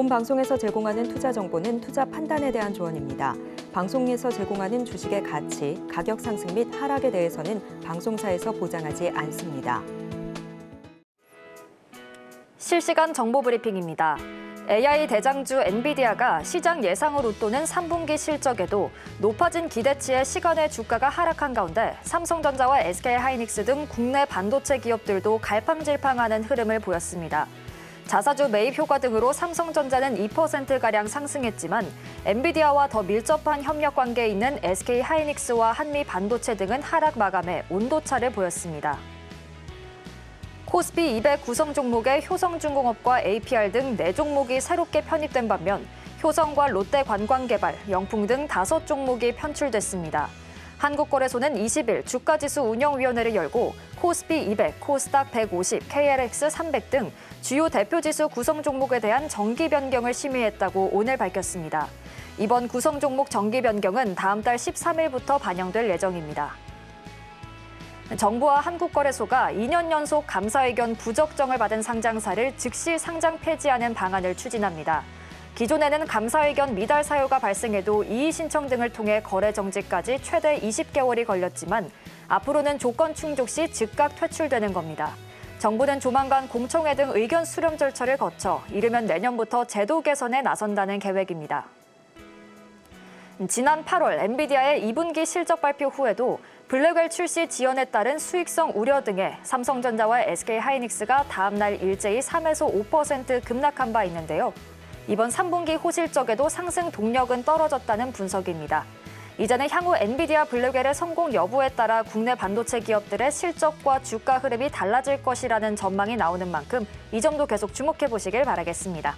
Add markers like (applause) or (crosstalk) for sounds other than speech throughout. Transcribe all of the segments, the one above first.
본 방송에서 제공하는 투자 정보는 투자 판단에 대한 조언입니다. 방송에서 제공하는 주식의 가치, 가격 상승 및 하락에 대해서는 방송사에서 보장하지 않습니다. 실시간 정보 브리핑입니다. AI 대장주 엔비디아가 시장 예상을 웃도는 3분기 실적에도 높아진 기대치에 시간의 주가가 하락한 가운데 삼성전자와 SK하이닉스 등 국내 반도체 기업들도 갈팡질팡하는 흐름을 보였습니다. 자사주 매입 효과 등으로 삼성전자는 2%가량 상승했지만 엔비디아와 더 밀접한 협력 관계에 있는 SK 하이닉스와 한미 반도체 등은 하락 마감해 온도차를 보였습니다. 코스피 200 구성 종목에 효성중공업과 APR 등 4종목이 새롭게 편입된 반면 효성과 롯데관광개발, 영풍 등 5종목이 편출됐습니다. 한국거래소는 20일 주가지수 운영위원회를 열고 코스피 200, 코스닥 150, KLX 300 등 주요 대표 지수 구성 종목에 대한 정기 변경을 심의했다고 오늘 밝혔습니다. 이번 구성 종목 정기 변경은 다음 달 13일부터 반영될 예정입니다. 정부와 한국거래소가 2년 연속 감사의견 부적정을 받은 상장사를 즉시 상장 폐지하는 방안을 추진합니다. 기존에는 감사의견 미달 사유가 발생해도 이의 신청 등을 통해 거래 정지까지 최대 20개월이 걸렸지만 앞으로는 조건 충족 시 즉각 퇴출되는 겁니다. 정부는 조만간 공청회 등 의견 수렴 절차를 거쳐 이르면 내년부터 제도 개선에 나선다는 계획입니다. 지난 8월 엔비디아의 2분기 실적 발표 후에도 블랙웰 출시 지연에 따른 수익성 우려 등에 삼성전자와 SK하이닉스가 다음 날 일제히 3에서 5% 급락한 바 있는데요. 이번 3분기 호실적에도 상승 동력은 떨어졌다는 분석입니다. 이제는 향후 엔비디아 블랙웰의 성공 여부에 따라 국내 반도체 기업들의 실적과 주가 흐름이 달라질 것이라는 전망이 나오는 만큼 이 점도 계속 주목해 보시길 바라겠습니다.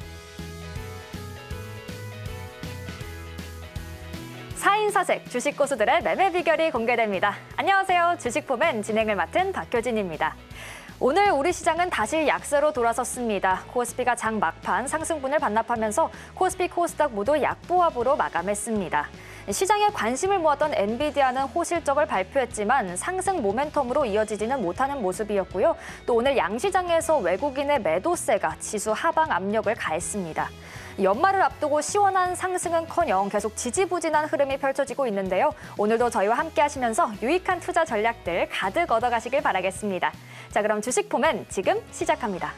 4인 사색 주식 고수들의 매매 비결이 공개됩니다. 안녕하세요. 주식포맨 진행을 맡은 박효진입니다. 오늘 우리 시장은 다시 약세로 돌아섰습니다. 코스피가 장 막판 상승분을 반납하면서 코스피 코스닥 모두 약보합으로 마감했습니다. 시장에 관심을 모았던 엔비디아는 호실적을 발표했지만 상승 모멘텀으로 이어지지는 못하는 모습이었고요. 또 오늘 양시장에서 외국인의 매도세가 지수 하방 압력을 가했습니다. 연말을 앞두고 시원한 상승은커녕 계속 지지부진한 흐름이 펼쳐지고 있는데요. 오늘도 저희와 함께 하시면서 유익한 투자 전략들 가득 얻어가시길 바라겠습니다. 자, 그럼 주식포맨 지금 시작합니다.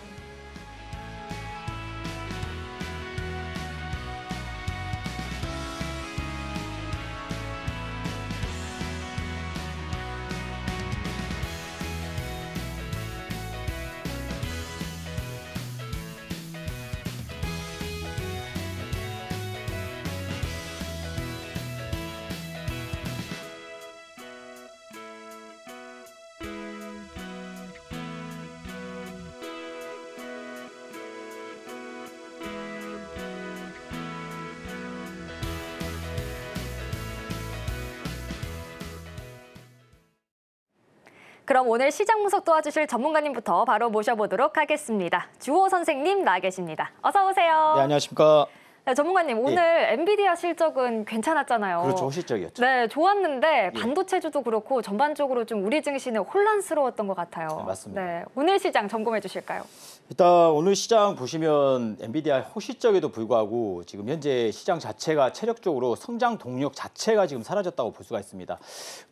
그럼 오늘 시장 분석 도와주실 전문가님부터 바로 모셔보도록 하겠습니다. 주호 선생님 나 계십니다. 어서 오세요. 네, 안녕하십니까. 네, 전문가님 예. 오늘 예. 엔비디아 실적은 괜찮았잖아요. 그렇죠, 실적이었죠. 네, 좋았는데 예. 반도체주도 그렇고 전반적으로 좀 우리 증시는 혼란스러웠던 것 같아요. 네, 맞습니다. 네, 오늘 시장 점검해 주실까요? 일단 오늘 시장 보시면 엔비디아 호시적에도 불구하고 지금 현재 시장 자체가 체력적으로 성장 동력 자체가 지금 사라졌다고 볼 수가 있습니다.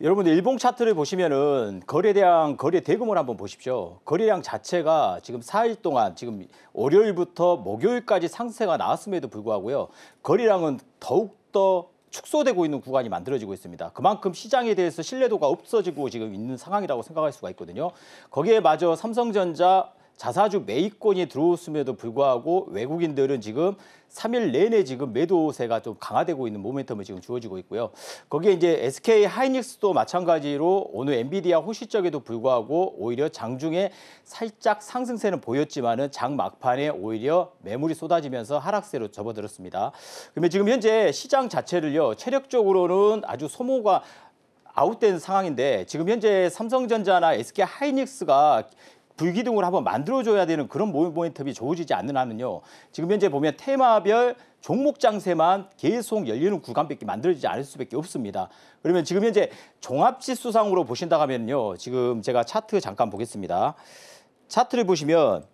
여러분들 일봉 차트를 보시면은 거래량 거래 대금을 한번 보십시오. 거래량 자체가 지금 4일 동안 지금 월요일부터 목요일까지 상세가 나왔음에도 불구하고요. 거래량은 더욱더 축소되고 있는 구간이 만들어지고 있습니다. 그만큼 시장에 대해서 신뢰도가 없어지고 지금 있는 상황이라고 생각할 수가 있거든요. 거기에 마저 삼성전자 자사주 매입권이 들어왔음에도 불구하고 외국인들은 지금 3일 내내 지금 매도세가 좀 강화되고 있는 모멘텀이 지금 주어지고 있고요. 거기에 이제 SK 하이닉스도 마찬가지로 오늘 엔비디아 호시적에도 불구하고 오히려 장중에 살짝 상승세는 보였지만은 장 막판에 오히려 매물이 쏟아지면서 하락세로 접어들었습니다. 그러면 지금 현재 시장 자체를요 체력적으로는 아주 소모가 아웃된 상황인데 지금 현재 삼성전자나 SK 하이닉스가 불기둥을 한번 만들어줘야 되는 그런 모니터이 좋아지지 않는 한은요. 지금 현재 보면 테마별 종목 장세만 계속 열리는 구간밖에 만들어지지 않을 수밖에 없습니다. 그러면 지금 현재 종합지수상으로 보신다 고 하면요. 지금 제가 차트 잠깐 보겠습니다. 차트를 보시면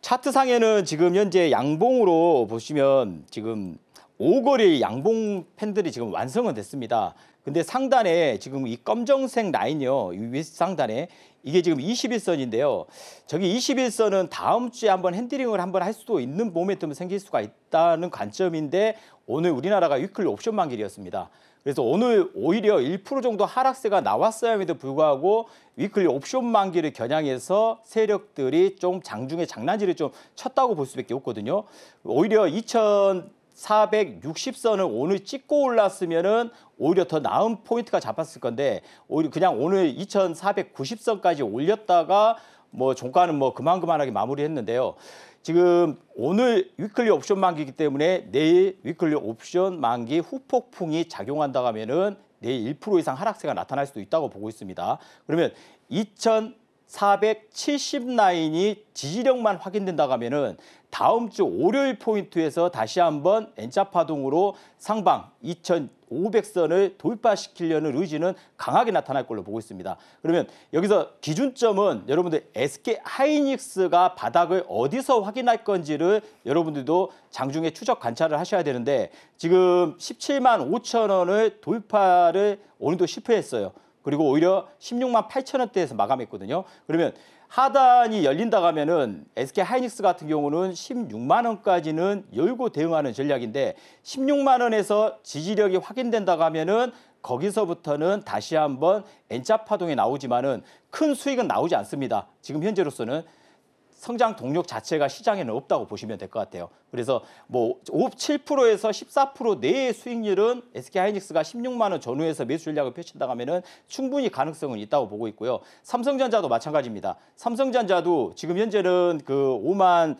차트상에는 지금 현재 양봉으로 보시면 지금 오거리 양봉 팬들이 지금 완성은 됐습니다. 근데 상단에 지금 이 검정색 라인이요. 위 상단에 이게 지금 21선인데요. 저기 21선은 다음 주에 한번 핸디링을 한번 할 수도 있는 모멘텀이 생길 수가 있다는 관점인데 오늘 우리나라가 위클리 옵션 만기이었습니다 일 그래서 오늘 오히려 1% 정도 하락세가 나왔어야함에도 불구하고 위클리 옵션 만기를 겨냥해서 세력들이 좀 장중에 장난질을 좀 쳤다고 볼 수밖에 없거든요. 오히려 2000 460선을 오늘 찍고 올랐으면은 오히려 더 나은 포인트가 잡았을 건데 오히려 그냥 오늘 2,490선까지 올렸다가 뭐 종가는 뭐 그만그만하게 마무리했는데요. 지금 오늘 위클리 옵션 만기이기 때문에 내일 위클리 옵션 만기 후폭풍이 작용한다 하면은 내일 1% 이상 하락세가 나타날 수도 있다고 보고 있습니다. 그러면 2,000 470라인이 지지력만 확인된다고 하면은 다음 주 월요일 포인트에서 다시 한번 N자 파동으로 상방 2,500선을 돌파시키려는 의지는 강하게 나타날 걸로 보고 있습니다. 그러면 여기서 기준점은 여러분들 SK 하이닉스가 바닥을 어디서 확인할 건지를 여러분들도 장중에 추적 관찰을 하셔야 되는데 지금 17만 5천 원을 돌파를 오늘도 실패했어요. 그리고 오히려 16만 8천 원대에서 마감했거든요. 그러면 하단이 열린다 가면은 SK 하이닉스 같은 경우는 16만 원까지는 열고 대응하는 전략인데 16만 원에서 지지력이 확인된다 가면은 거기서부터는 다시 한 번 N자 파동이 나오지만은 큰 수익은 나오지 않습니다. 지금 현재로서는 성장 동력 자체가 시장에는 없다고 보시면 될 것 같아요. 그래서 뭐 7%에서 14% 내의 수익률은 SK하이닉스가 16만 원 전후에서 매수 전략을 펼친다고 하면은 충분히 가능성은 있다고 보고 있고요. 삼성전자도 마찬가지입니다. 삼성전자도 지금 현재는 그 5만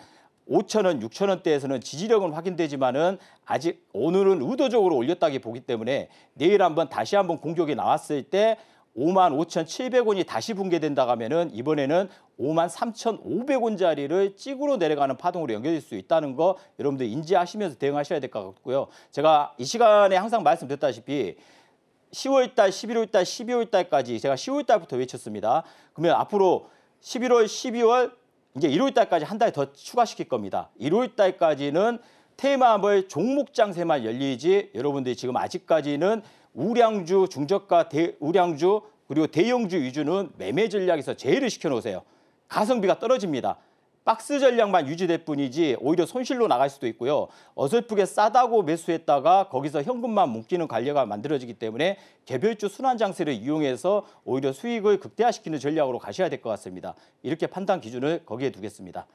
5천원 6천원대에서는 지지력은 확인되지만은 아직 오늘은 의도적으로 올렸다기 보기 때문에 내일 한번 다시 한번 공격이 나왔을 때 5만 5,700원이 다시 붕괴된다고 하면은 이번에는 5만 3,500원짜리를 찍으로 내려가는 파동으로 연결될 수 있다는 거 여러분들 인지하시면서 대응하셔야 될 것 같고요. 제가 이 시간에 항상 말씀드렸다시피 10월 달, 11월 달, 12월 달까지 제가 10월 달부터 외쳤습니다. 그러면 앞으로 11월, 12월 이제 1월 달까지 한 달 더 추가시킬 겁니다. 1월 달까지는 테마별 종목 장세만 열리지 여러분들이 지금 아직까지는 우량주 중저가 대, 우량주 그리고 대형주 위주는 매매 전략에서 제외를 시켜놓으세요. 가성비가 떨어집니다. 박스 전략만 유지될 뿐이지 오히려 손실로 나갈 수도 있고요. 어설프게 싸다고 매수했다가 거기서 현금만 묶이는 관례가 만들어지기 때문에 개별주 순환 장세를 이용해서 오히려 수익을 극대화시키는 전략으로 가셔야 될 것 같습니다. 이렇게 판단 기준을 거기에 두겠습니다.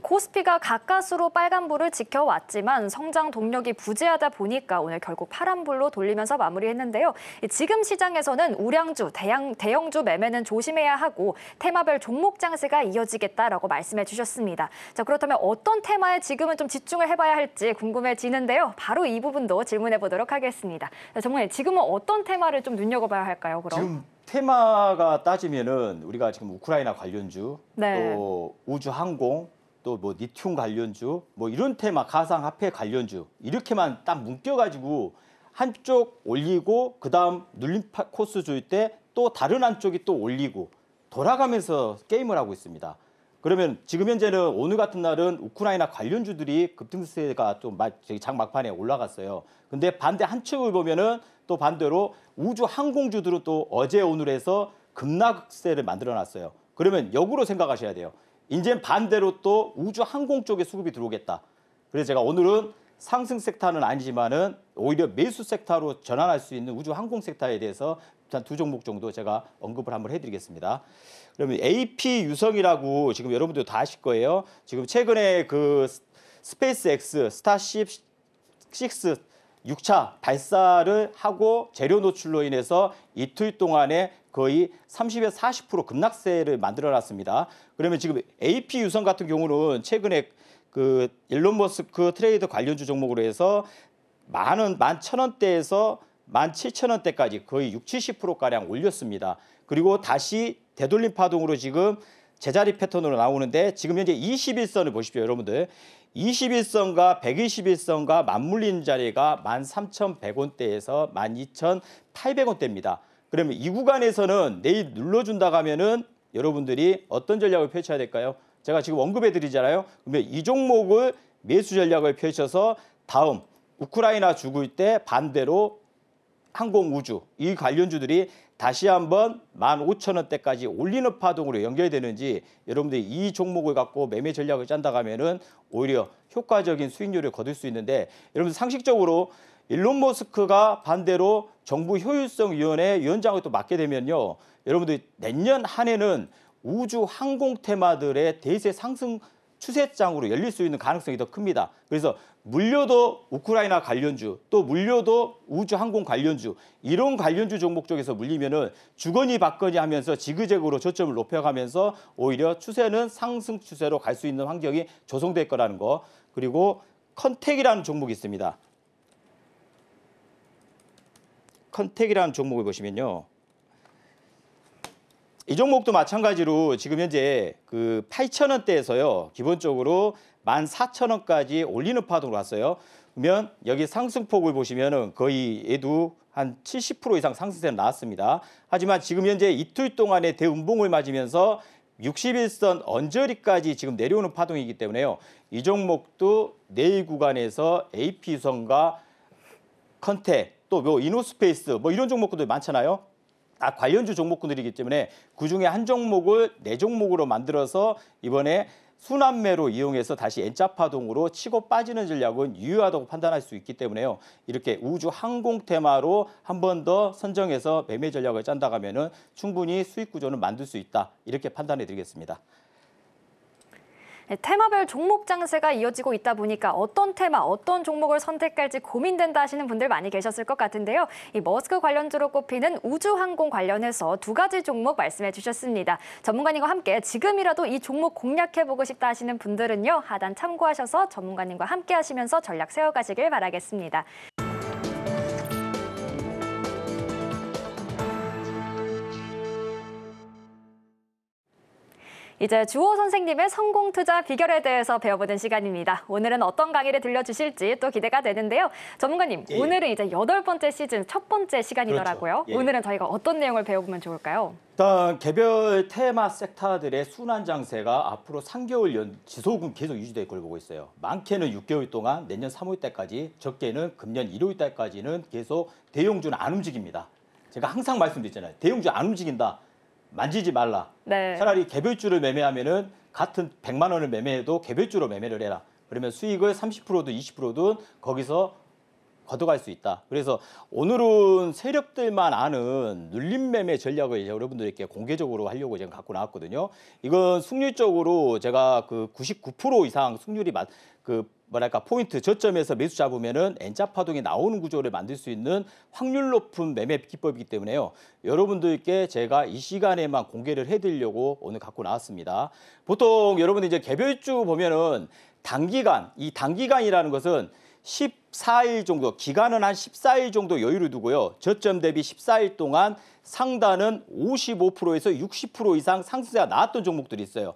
코스피가 가까스로 빨간불을 지켜왔지만 성장 동력이 부재하다 보니까 오늘 결국 파란불로 돌리면서 마무리했는데요. 지금 시장에서는 우량주, 대양, 대형주 매매는 조심해야 하고 테마별 종목 장세가 이어지겠다라고 말씀해 주셨습니다. 자 그렇다면 어떤 테마에 지금은 좀 집중을 해봐야 할지 궁금해지는데요. 바로 이 부분도 질문해 보도록 하겠습니다. 정말 지금은 어떤 테마를 좀 눈여겨봐야 할까요? 그럼 지금 테마가 따지면은 우리가 지금 우크라이나 관련주, 네. 또 우주 항공, 또뭐 니튬 관련주 뭐 이런 테마 가상화폐 관련주 이렇게만 딱뭉여가지고 한쪽 올리고 그다음 눌림 코스 줄 때 또 다른 한쪽이 또 올리고 돌아가면서 게임을 하고 있습니다. 그러면 지금 현재는 오늘 같은 날은 우크라이나 관련주들이 급등세가 좀장 막판에 올라갔어요. 근데 반대 한측을 보면은 또 반대로 우주 항공주들은 또 어제 오늘 에서 급락세를 만들어 놨어요. 그러면 역으로 생각하셔야 돼요. 이제 반대로 또 우주 항공 쪽에 수급이 들어오겠다. 그래서 제가 오늘은 상승 섹터는 아니지만은 오히려 매수 섹터로 전환할 수 있는 우주 항공 섹터에 대해서 일두 종목 정도 제가 언급을 한번 해드리겠습니다. 그러면 AP 유성이라고 지금 여러분들 다 아실 거예요. 지금 최근에 그 스페이스X 스타쉽 6 6차 발사를 하고 재료 노출로 인해서 이틀 동안에 거의 30에서 40% 급락세를 만들어놨습니다. 그러면 지금 AP 유선 같은 경우는 최근에 그 일론 머스크 그 트레이드 관련주 종목으로 해서 만원, 만천 원대에서 만 칠천 원대까지 거의 6, 70%가량 올렸습니다. 그리고 다시 되돌림 파동으로 지금 제자리 패턴으로 나오는데 지금 현재 21선을 보십시오, 여러분들. 21선과 121선과 맞물린 자리가 13,100원대에서 12,800원대입니다. 그러면 이 구간에서는 내일 눌러준다고 하면은 여러분들이 어떤 전략을 펼쳐야 될까요? 제가 지금 언급해 드리잖아요. 그러면 이 종목을 매수 전략을 펼쳐서 다음 우크라이나 죽을 때 반대로 항공우주 이 관련주들이 다시 한번 15,000원대까지 올리는 파동으로 연결되는지 여러분들이 이 종목을 갖고 매매 전략을 짠다 가면은 오히려 효과적인 수익률을 거둘 수 있는데 여러분 상식적으로 일론 머스크가 반대로 정부 효율성 위원회 위원장을 또 맡게 되면요. 여러분들 내년 한 해는 우주 항공 테마들의 대세 상승 추세장으로 열릴 수 있는 가능성이 더 큽니다. 그래서 물려도 우크라이나 관련주 또 물려도 우주 항공 관련주 이런 관련주 종목 쪽에서 물리면은 주거니 받거니 하면서 지그재그로 저점을 높여가면서 오히려 추세는 상승 추세로 갈 수 있는 환경이 조성될 거라는 거 그리고 컨택이라는 종목이 있습니다. 컨택이라는 종목을 보시면요. 이 종목도 마찬가지로 지금 현재 그8천원대에서요 기본적으로 14,000원까지 올리는 파동으로 왔어요. 그러면 여기 상승폭을 보시면은 거의 얘도 한 70% 이상 상승세는 나왔습니다. 하지만 지금 현재 이틀 동안의 대운봉을 맞으면서 61선 언저리까지 지금 내려오는 파동이기 때문에요. 이 종목도 내일 구간에서 AP선과 컨택 또뭐 이노스페이스 뭐 이런 종목들도 많잖아요. 다 아, 관련주 종목군들이기 때문에 그중에 한 종목을 네 종목으로 만들어서 이번에 순환매로 이용해서 다시 N자 파동으로 치고 빠지는 전략은 유효하다고 판단할 수 있기 때문에요. 이렇게 우주 항공 테마로 한 번 더 선정해서 매매 전략을 짠다가면은 충분히 수익 구조는 만들 수 있다. 이렇게 판단해 드리겠습니다. 네, 테마별 종목 장세가 이어지고 있다 보니까 어떤 테마, 어떤 종목을 선택할지 고민된다 하시는 분들 많이 계셨을 것 같은데요. 이 머스크 관련주로 꼽히는 우주항공 관련해서 두 가지 종목 말씀해 주셨습니다. 전문가님과 함께 지금이라도 이 종목 공략해보고 싶다 하시는 분들은요. 하단 참고하셔서 전문가님과 함께 하시면서 전략 세워가시길 바라겠습니다. 이제 주호 선생님의 성공 투자 비결에 대해서 배워보는 시간입니다. 오늘은 어떤 강의를 들려주실지 또 기대가 되는데요. 전문가님, 예. 오늘은 이제 여덟 번째 시즌 첫 번째 시간이더라고요. 그렇죠. 예. 오늘은 저희가 어떤 내용을 배워보면 좋을까요? 일단 개별 테마 섹터들의 순환 장세가 앞으로 3개월 연 지속은 계속 유지될 걸 보고 있어요. 많게는 6개월 동안 내년 3월 달까지, 적게는 금년 1월 달까지는 계속 대형주는 안 움직입니다. 제가 항상 말씀드리잖아요. 대형주 안 움직인다. 만지지 말라. 네. 차라리 개별주를 매매하면은 같은 100만 원을 매매해도 개별주로 매매를 해라. 그러면 수익을 30%든 20%든 거기서 거둬갈 수 있다. 그래서 오늘은 세력들만 아는 눌림 매매 전략을 이제 여러분들께 공개적으로 하려고 제가 갖고 나왔거든요. 이건 승률적으로 제가 그 99% 이상 승률이 맞그 뭐랄까 포인트 저점에서 매수 잡으면은 엔자 파동이 나오는 구조를 만들 수 있는 확률 높은 매매 기법이기 때문에요. 여러분들께 제가 이 시간에만 공개를 해드리려고 오늘 갖고 나왔습니다. 보통 여러분들 이제 개별주 보면은 단기간 이 단기간이라는 것은 14일 정도, 기간은 한 14일 정도 여유를 두고요. 저점 대비 14일 동안 상단은 55%에서 60% 이상 상승세가 나왔던 종목들이 있어요.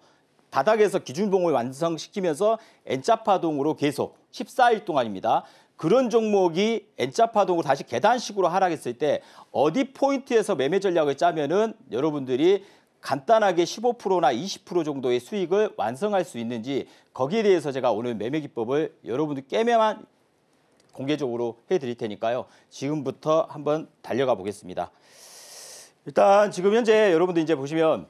바닥에서 기준봉을 완성시키면서 N자 파동으로 계속 14일 동안입니다. 그런 종목이 N자 파동으로 다시 계단식으로 하락했을 때 어디 포인트에서 매매 전략을 짜면은 여러분들이 간단하게 15%나 20% 정도의 수익을 완성할 수 있는지 거기에 대해서 제가 오늘 매매 기법을 여러분들 깨매만 공개적으로 해드릴 테니까요. 지금부터 한번 달려가 보겠습니다. 일단 지금 현재 여러분들 이제 보시면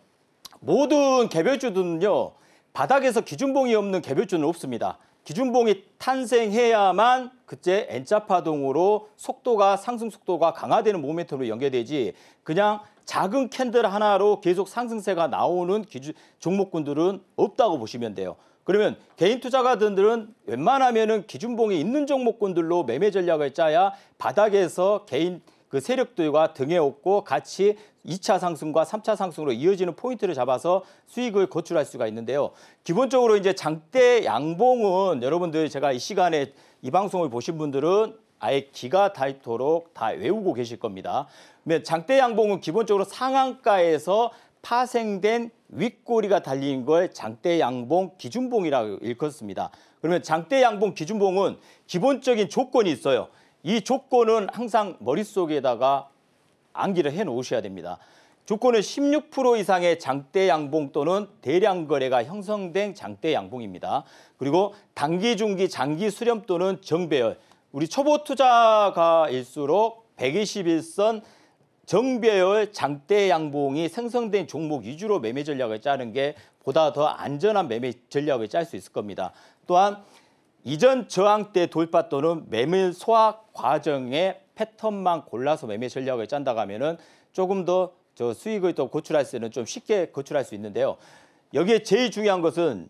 모든 개별주들은요. 바닥에서 기준봉이 없는 개별주는 없습니다. 기준봉이 탄생해야만 그때 N자 파동으로 속도가 상승 속도가 강화되는 모멘텀으로 연계되지 그냥 작은 캔들 하나로 계속 상승세가 나오는 기준 종목군들은 없다고 보시면 돼요. 그러면 개인 투자가들은 웬만하면은 기준봉이 있는 종목군들로 매매 전략을 짜야 바닥에서 개인 그 세력들과 등에 업고 같이 2차 상승과 3차 상승으로 이어지는 포인트를 잡아서 수익을 거출할 수가 있는데요. 기본적으로 이제 장대 양봉은 여러분들 제가 이 시간에 이 방송을 보신 분들은 아예 기가 닳도록 다 외우고 계실 겁니다. 네, 장대 양봉은 기본적으로 상한가에서 파생된 윗꼬리가 달린 걸 장대 양봉 기준봉이라고 일컫습니다. 그러면 장대 양봉 기준봉은 기본적인 조건이 있어요. 이 조건은 항상 머릿속에다가 암기를 해 놓으셔야 됩니다. 조건은 16% 이상의 장대 양봉 또는 대량 거래가 형성된 장대 양봉입니다. 그리고 단기, 중기, 장기 수렴 또는 정배열. 우리 초보 투자가일수록 121선 정배열 장대 양봉이 생성된 종목 위주로 매매 전략을 짜는 게 보다 더 안전한 매매 전략을 짤 수 있을 겁니다. 또한 이전 저항대 돌파 또는 매물 소화 과정에 패턴만 골라서 매매 전략을 짠다고 하면은 조금 더 저 수익을 또 고출할 수는 있좀 쉽게 고출할 수 있는데요. 여기에 제일 중요한 것은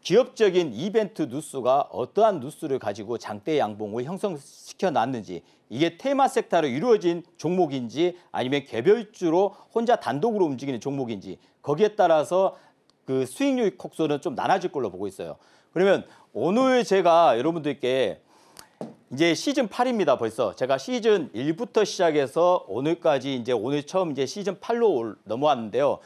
기업적인 이벤트 뉴스가 어떠한 뉴스를 가지고 장대 양봉을 형성시켜 놨는지 이게 테마 섹터로 이루어진 종목인지 아니면 개별주로 혼자 단독으로 움직이는 종목인지 거기에 따라서 그 수익률 콕소는 좀 나눠질 걸로 보고 있어요. 그러면 오늘 제가 여러분들께 이제 시즌 8입니다. 벌써 제가 시즌 1부터 시작해서 오늘까지 이제 오늘 처음 이제 시즌 8로 넘어왔는데요.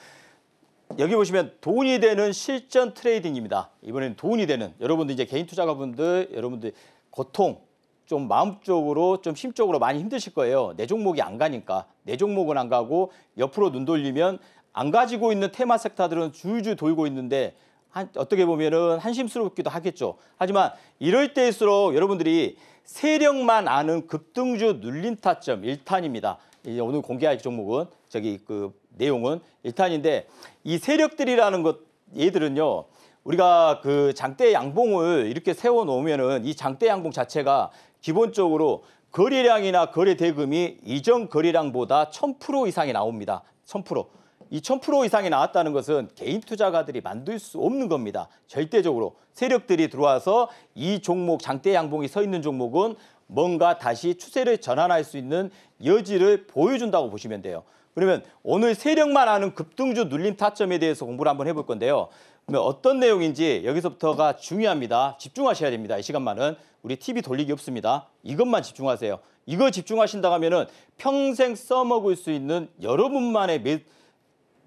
여기 보시면 돈이 되는 실전 트레이딩입니다. 이번엔 돈이 되는 여러분들 이제 개인 투자가분들 여러분들 고통 좀 마음적으로 좀 심적으로 많이 힘드실 거예요. 내 종목이 안 가니까 내 종목은 안 가고 옆으로 눈 돌리면 안 가지고 있는 테마 섹터들은 줄줄 돌고 있는데 한, 어떻게 보면은 한심스럽기도 하겠죠. 하지만 이럴 때일수록 여러분들이 세력만 아는 급등주 눌린 타점 1탄입니다. 이제 오늘 공개할 종목은 저기 그 내용은 1탄인데 이 세력들이라는 것 얘들은요. 우리가 그 장대 양봉을 이렇게 세워 놓으면은 이 장대 양봉 자체가 기본적으로 거래량이나 거래 대금이 이전 거래량보다 1000% 이상이 나옵니다. 1000%. 2000% 이상이 나왔다는 것은 개인 투자가들이 만들 수 없는 겁니다. 절대적으로 세력들이 들어와서 이 종목 장대 양봉이 서 있는 종목은 뭔가 다시 추세를 전환할 수 있는 여지를 보여준다고 보시면 돼요. 그러면 오늘 세력만 아는 급등주 눌림 타점에 대해서 공부를 한번 해볼 건데요. 그러면 어떤 내용인지 여기서부터가 중요합니다. 집중하셔야 됩니다. 이 시간만은 우리 TV 돌리기 없습니다. 이것만 집중하세요. 이거 집중하신다 하면은 평생 써먹을 수 있는 여러분만의 매...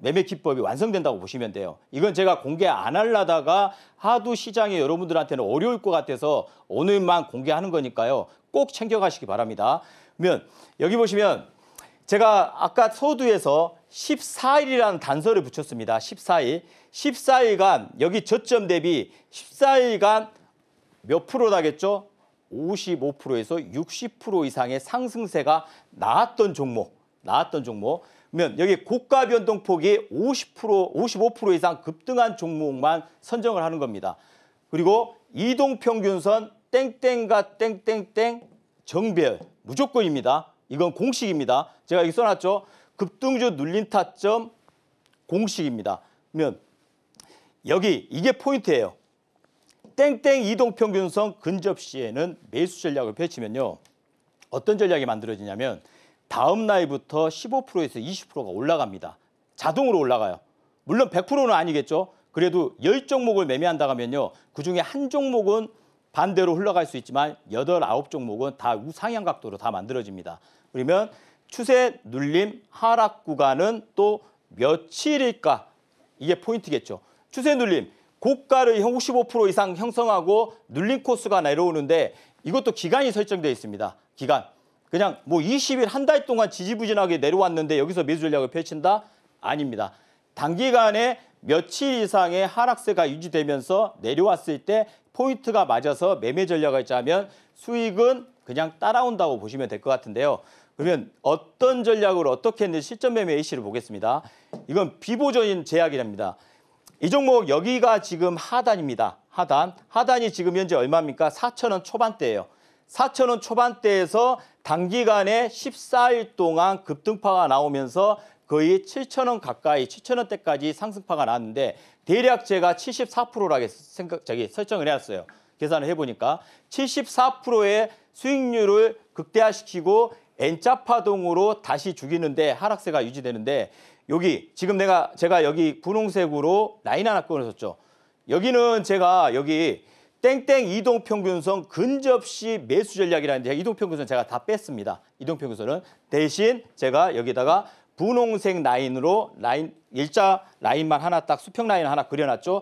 매매 기법이 완성된다고 보시면 돼요. 이건 제가 공개 안 하려다가 하도 시장에 여러분들한테는 어려울 것 같아서 오늘만 공개하는 거니까요. 꼭 챙겨가시기 바랍니다. 그러면 여기 보시면 제가 아까 서두에서 14일이라는 단서를 붙였습니다. 14일. 14일간 여기 저점 대비 14일간 몇 프로 나겠죠? 55%에서 60% 이상의 상승세가 나왔던 종목, 나왔던 종목. 면 여기 고가 변동폭이 50% 55% 이상 급등한 종목만 선정을 하는 겁니다. 그리고 이동평균선 땡땡과 땡땡땡 정별 무조건입니다. 이건 공식입니다. 제가 여기 써놨죠. 급등주 눌린 타점 공식입니다. 면 여기 이게 포인트예요. 땡땡 이동평균선 근접 시에는 매수 전략을 펼치면요. 어떤 전략이 만들어지냐면 다음 날부터 15%에서 20%가 올라갑니다. 자동으로 올라가요. 물론 100%는 아니겠죠. 그래도 1 0종목을 매매한다면요. 그중에 한 종목은 반대로 흘러갈 수 있지만 8, 9 종목은다 우상향 각도로 다 만들어집니다. 그러면 추세 눌림 하락 구간은 또 며칠일까? 이게 포인트겠죠. 추세 눌림, 고가를 1 5 이상 형성하고 눌림 코스가 내려오는데 이것도 기간이 설정되어 있습니다. 기간. 그냥 뭐 20일 한 달 동안 지지부진하게 내려왔는데 여기서 매수 전략을 펼친다? 아닙니다. 단기간에 며칠 이상의 하락세가 유지되면서 내려왔을 때 포인트가 맞아서 매매 전략을 짜면 수익은 그냥 따라온다고 보시면 될 것 같은데요. 그러면 어떤 전략으로 어떻게 했는지 실전 매매 A씨를 보겠습니다. 이건 비보전인 제약이랍니다. 이 종목 여기가 지금 하단입니다. 하단. 하단이 지금 현재 얼마입니까? 4천원 초반대예요. 4천원 초반대에서 단기간에 14일 동안 급등파가 나오면서 거의 7천원 가까이 7천원대까지 상승파가 났는데 대략 제가 74%라고 생각 저기 설정을 해놨어요. 계산을 해보니까 74%의 수익률을 극대화시키고 N자 파동으로 다시 죽이는데 하락세가 유지되는데 여기 지금 내가 제가 여기 분홍색으로 라인 하나 끊어줬죠. 여기는 제가 여기 땡땡 이동평균선 근접시 매수 전략이라는데 이동평균선 제가 다 뺐습니다. 이동평균선은 대신 제가 여기다가 분홍색 라인으로 라인 일자 라인만 하나 딱 수평 라인 하나 그려놨죠.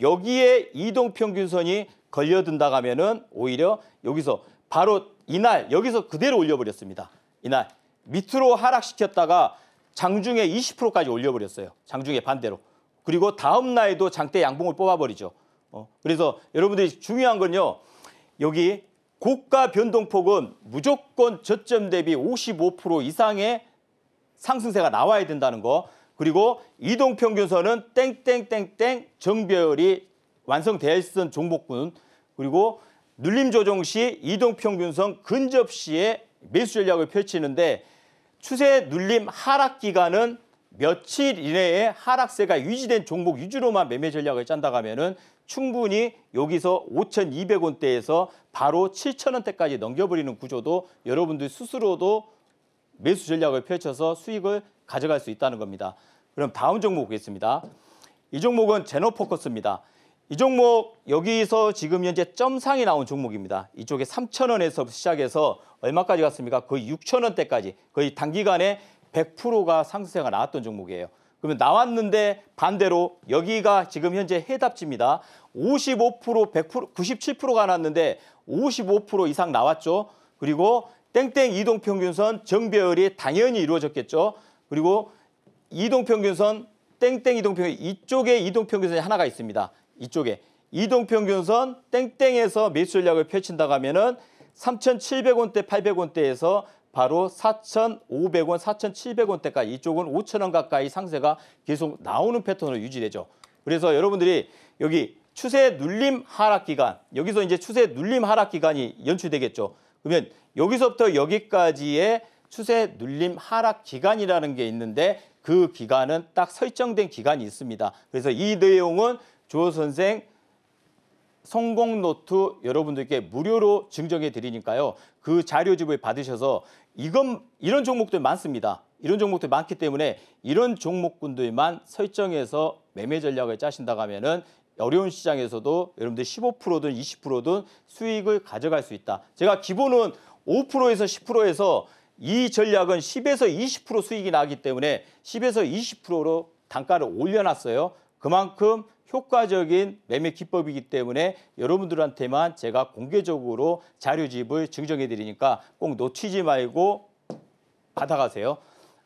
여기에 이동평균선이 걸려든다 가면은 오히려 여기서 바로 이날 여기서 그대로 올려버렸습니다. 이날 밑으로 하락시켰다가 장중에 20%까지 올려버렸어요. 장중에 반대로. 그리고 다음 날에도 장대 양봉을 뽑아버리죠. 어, 그래서 여러분들이 중요한 건요. 여기 고가 변동폭은 무조건 저점 대비 55% 이상의 상승세가 나와야 된다는 거. 그리고 이동평균선은 땡땡땡땡 정배열이 완성되어 있던 종목군. 그리고 눌림 조정 시 이동평균선 근접 시에 매수 전략을 펼치는데 추세 눌림 하락 기간은 며칠 이내에 하락세가 유지된 종목 위주로만 매매 전략을 짠다 가면은 충분히 여기서 5,200원대에서 바로 7,000원대까지 넘겨버리는 구조도 여러분들 스스로도 매수 전략을 펼쳐서 수익을 가져갈 수 있다는 겁니다. 그럼 다음 종목 보겠습니다. 이 종목은 제노포커스입니다이 종목 여기서 지금 현재 점상이 나온 종목입니다. 이쪽에 3,000원에서 시작해서 얼마까지 갔습니까? 거의 6,000원대까지 거의 단기간에 100%가 상승세가 나왔던 종목이에요. 그러면 나왔는데 반대로 여기가 지금 현재 해답지입니다. 55% 100% 97%가 나왔는데 55% 이상 나왔죠. 그리고 땡땡 이동평균선 정배열이 당연히 이루어졌겠죠. 그리고 이동평균선 땡땡 이동평균 이쪽에 이동평균선이 하나가 있습니다. 이쪽에 이동평균선 땡땡에서 매수 전략을 펼친다고 하면은 3,700원대 800원대에서 바로 4,500원, 4,700원대까지 이쪽은 5,000원 가까이 상세가 계속 나오는 패턴으로 유지되죠. 그래서 여러분들이 여기 추세 눌림 하락 기간, 여기서 이제 추세 눌림 하락 기간이 연출되겠죠. 그러면 여기서부터 여기까지의 추세 눌림 하락 기간이라는 게 있는데 그 기간은 딱 설정된 기간이 있습니다. 그래서 이 내용은 조 선생 성공 노트 여러분들께 무료로 증정해 드리니까요. 그 자료집을 받으셔서 이건 이런 종목들 많습니다. 이런 종목들이 많기 때문에 이런 종목군들만 설정해서 매매 전략을 짜신다고 하면은 어려운 시장에서도 여러분들 15%든 20%든 수익을 가져갈 수 있다. 제가 기본은 5%에서 10%에서 이 전략은 10에서 20% 수익이 나기 때문에 10에서 20%로 단가를 올려놨어요. 그만큼 효과적인 매매 기법이기 때문에 여러분들한테만 제가 공개적으로 자료집을 증정해 드리니까 꼭 놓치지 말고 받아가세요.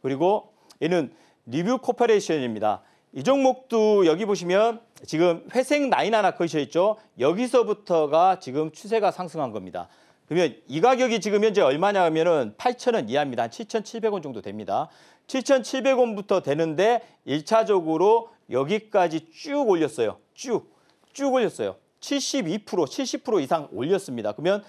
그리고 얘는 리뷰 코퍼레이션입니다. 이 종목도 여기 보시면 지금 회색 라인 하나 거쳐 있죠. 여기서부터가 지금 추세가 상승한 겁니다. 그러면 이 가격이 지금 현재 얼마냐 하면은 8,000원 이하입니다. 7,700원 정도 됩니다. 7,700원부터 되는데 1차적으로 여기까지 쭉 올렸어요. 쭉, 쭉 올렸어요. 72%, 70% 이상 올렸습니다. 그러면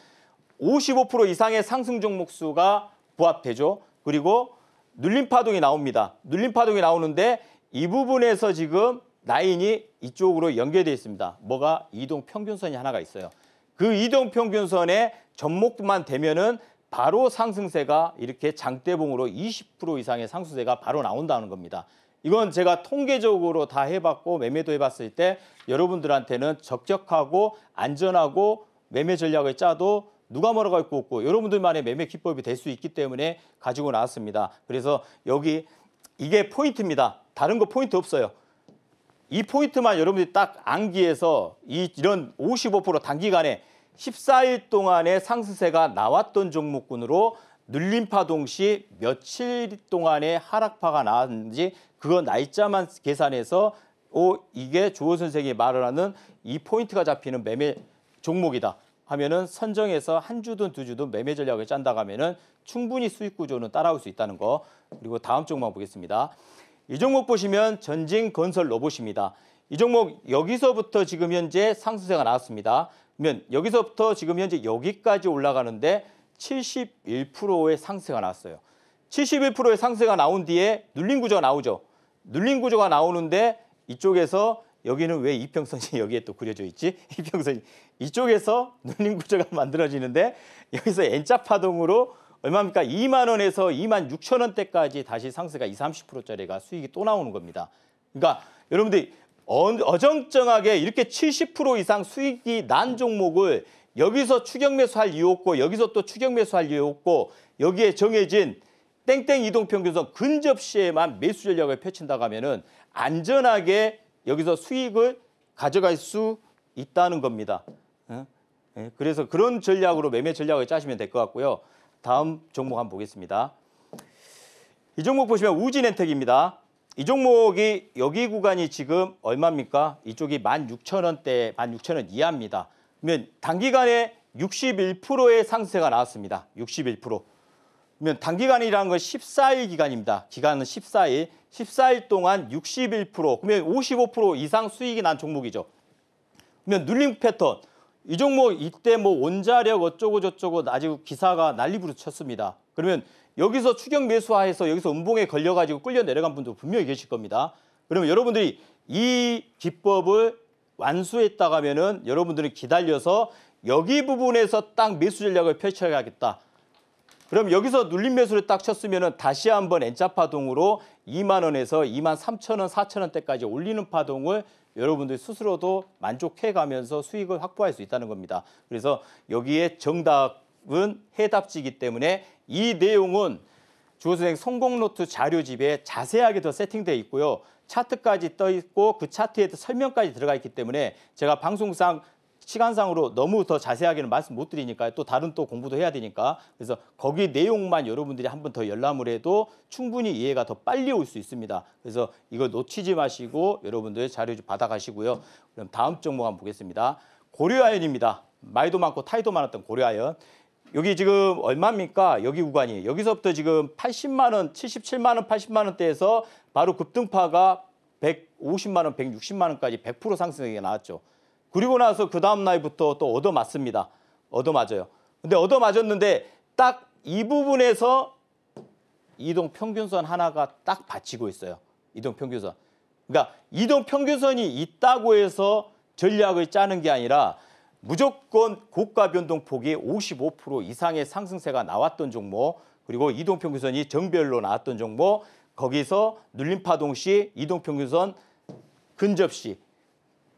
55% 이상의 상승 종목 수가 부합되죠. 그리고 눌림 파동이 나옵니다. 눌림 파동이 나오는데 이 부분에서 지금 라인이 이쪽으로 연결되어 있습니다. 뭐가 이동 평균선이 하나가 있어요. 그 이동 평균선의 접목만 되면은 바로 상승세가 이렇게 장대봉으로 20% 이상의 상승세가 바로 나온다는 겁니다. 이건 제가 통계적으로 다 해봤고 매매도 해봤을 때 여러분들한테는 적격하고 안전하고 매매 전략을 짜도 누가 뭐라고 할거 없고 여러분들만의 매매 기법이 될 수 있기 때문에 가지고 나왔습니다. 그래서 여기 이게 포인트입니다. 다른 거 포인트 없어요. 이 포인트만 여러분들이 딱 암기해서 이, 이런 55% 단기간에 14일 동안의 상승세가 나왔던 종목군으로 눌림파 동시 며칠 동안의 하락파가 나왔는지 그거 날짜만 계산해서 오 이게 조호 선생이 말을 하는 이 포인트가 잡히는 매매 종목이다 하면은 선정해서 한 주든 두 주든 매매 전략을 짠다 가면은 충분히 수익 구조는 따라올 수 있다는 거 그리고 다음 종목 보겠습니다. 이 종목 보시면 전진 건설 로봇입니다. 이 종목 여기서부터 지금 현재 상승세가 나왔습니다. 그러면 여기서부터 지금 현재 여기까지 올라가는데 71%의 상승가 나왔어요. 71%의 상승가 나온 뒤에 눌린 구조가 나오죠. 눌린 구조가 나오는데 이쪽에서 여기는 왜 이평선이 (laughs) 여기에 또 그려져 있지? (laughs) 이평선이 이쪽에서 눌린 구조가 (laughs) 만들어지는데 여기서 N자 파동으로 얼마입니까? 2만 원에서 2만 6천 원대까지 다시 상승가 2, 0 30%짜리가 수익이 또 나오는 겁니다. 그러니까 여러분들이 어정쩡하게 이렇게 70% 이상 수익이 난 종목을 여기서 추격 매수할 이유 없고 여기서 또 추격 매수할 이유 없고 여기에 정해진 땡땡 이동평균선 근접 시에만 매수 전략을 펼친다고 하면은 안전하게 여기서 수익을 가져갈 수 있다는 겁니다. 어? 예, 그래서 그런 전략으로 매매 전략을 짜시면 될 것 같고요. 다음 종목 한번 보겠습니다. 이 종목 보시면 우진엔텍입니다. 이 종목이 여기 구간이 지금 얼마입니까? 이쪽이 16,000원대, 16,000원 이하입니다. 면 단기간에 61%의 상승세가 나왔습니다. 61%. 면 단기간이라는 건 14일 기간입니다. 기간은 14일. 14일 동안 61%, 그러면 55% 이상 수익이 난 종목이죠. 그러면 눌림 패턴. 이 종목 이때 뭐 원자력 어쩌고 저쩌고 아주 기사가 난리 부르쳤습니다. 그러면 여기서 추격 매수화해서 여기서 음봉에 걸려가지고 끌려 내려간 분도 분명히 계실 겁니다. 그러면 여러분들이 이 기법을 완수했다 가면은 여러분들이 기다려서 여기 부분에서 딱 매수 전략을 펼쳐야겠다. 그럼 여기서 눌림 매수를 딱 쳤으면 다시 한번 N자 파동으로 2만 원에서 2만 3천 원, 4천 원대까지 올리는 파동을 여러분들 스스로도 만족해가면서 수익을 확보할 수 있다는 겁니다. 그래서 여기에 정답은 해답지기 때문에 이 내용은 주호선생 성공노트 자료집에 자세하게 도 세팅되어 있고요. 차트까지 떠 있고 그 차트에 설명까지 들어가 있기 때문에 제가 방송상 시간상으로 너무 더 자세하게는 말씀 못 드리니까 또 다른 또 공부도 해야 되니까 그래서 거기 내용만 여러분들이 한번 더 열람을 해도 충분히 이해가 더 빨리 올 수 있습니다. 그래서 이걸 놓치지 마시고 여러분들 의 자료 좀 받아가시고요. 그럼 다음 종목 한번 보겠습니다. 고려아연입니다. 말도 많고 타이도 많았던 고려아연. 여기 지금 얼마입니까? 여기 구간이. 여기서부터 지금 80만 원, 77만 원, 80만 원대에서 바로 급등파가 150만 원, 160만 원까지 100% 상승하게 나왔죠. 그리고 나서 그 다음 날부터 또 얻어맞습니다. 얻어맞아요. 근데 얻어맞았는데 딱 이 부분에서 이동 평균선 하나가 딱 받치고 있어요. 이동 평균선. 그러니까 이동 평균선이 있다고 해서 전략을 짜는 게 아니라 무조건 고가 변동폭이 55% 이상의 상승세가 나왔던 종목 그리고 이동평균선이 정별로 나왔던 종목 거기서 눌림파 동시 이동평균선 근접시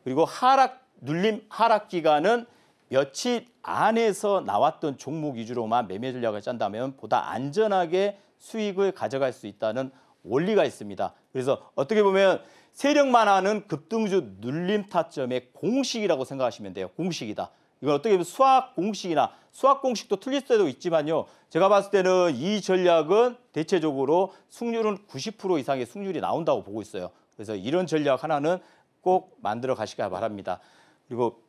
그리고 하락 눌림 하락 기간은 며칠 안에서 나왔던 종목 위주로만 매매 전략을 짠다면 보다 안전하게 수익을 가져갈 수 있다는 원리가 있습니다. 그래서 어떻게 보면 세력 만하는 급등주 눌림 타점의 공식이라고 생각하시면 돼요. 공식이다. 이건 어떻게 보면 수학 공식이나 수학 공식도 틀릴 때도 있지만요. 제가 봤을 때는 이 전략은 대체적으로 승률은 90% 이상의 승률이 나온다고 보고 있어요. 그래서 이런 전략 하나는 꼭 만들어 가시기 바랍니다. 그리고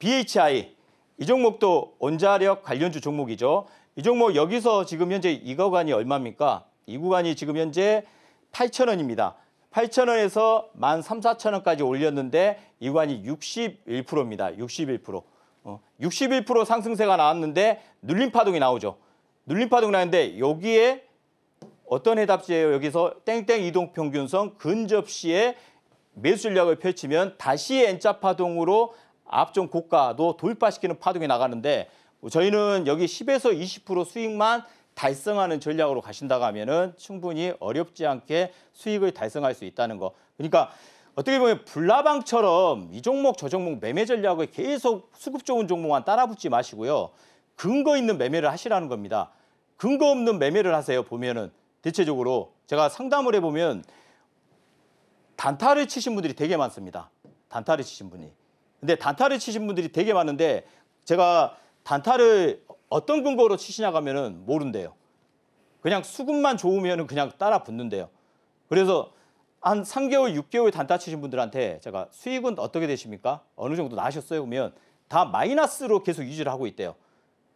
BHI 이 종목도 원자력 관련주 종목이죠. 이 종목 여기서 지금 현재 이 구간이 얼마입니까? 이 구간이 지금 현재 8,000원입니다. 8천원에서 14,000원까지 올렸는데 이관이 61%입니다. 61%. 어, 61% 상승세가 나왔는데 눌림 파동이 나오죠. 눌림 파동이 나는데 여기에 어떤 해답지예요? 여기서 땡땡 이동 평균선 근접시에 매수 전략을 펼치면 다시 N자 파동으로 앞전 고가도 돌파시키는 파동이 나가는데 저희는 여기 10에서 20% 수익만 달성하는 전략으로 가신다고 하면은 충분히 어렵지 않게 수익을 달성할 수 있다는 거. 그러니까 어떻게 보면 불나방처럼 이 종목 저 종목 매매 전략을 계속 수급 좋은 종목만 따라붙지 마시고요. 근거 있는 매매를 하시라는 겁니다. 근거 없는 매매를 하세요. 보면은 대체적으로 제가 상담을 해보면 단타를 치신 분들이 되게 많습니다. 단타를 치신 분이. 근데 단타를 치신 분들이 되게 많은데 제가 단타를 어떤 근거로 치시냐 가면은 모른대요. 그냥 수급만 좋으면은 그냥 따라 붙는데요. 그래서 한 3개월, 6개월 단타 치신 분들한테 제가 수익은 어떻게 되십니까? 어느 정도 나셨어요? 그러면 다 마이너스로 계속 유지를 하고 있대요.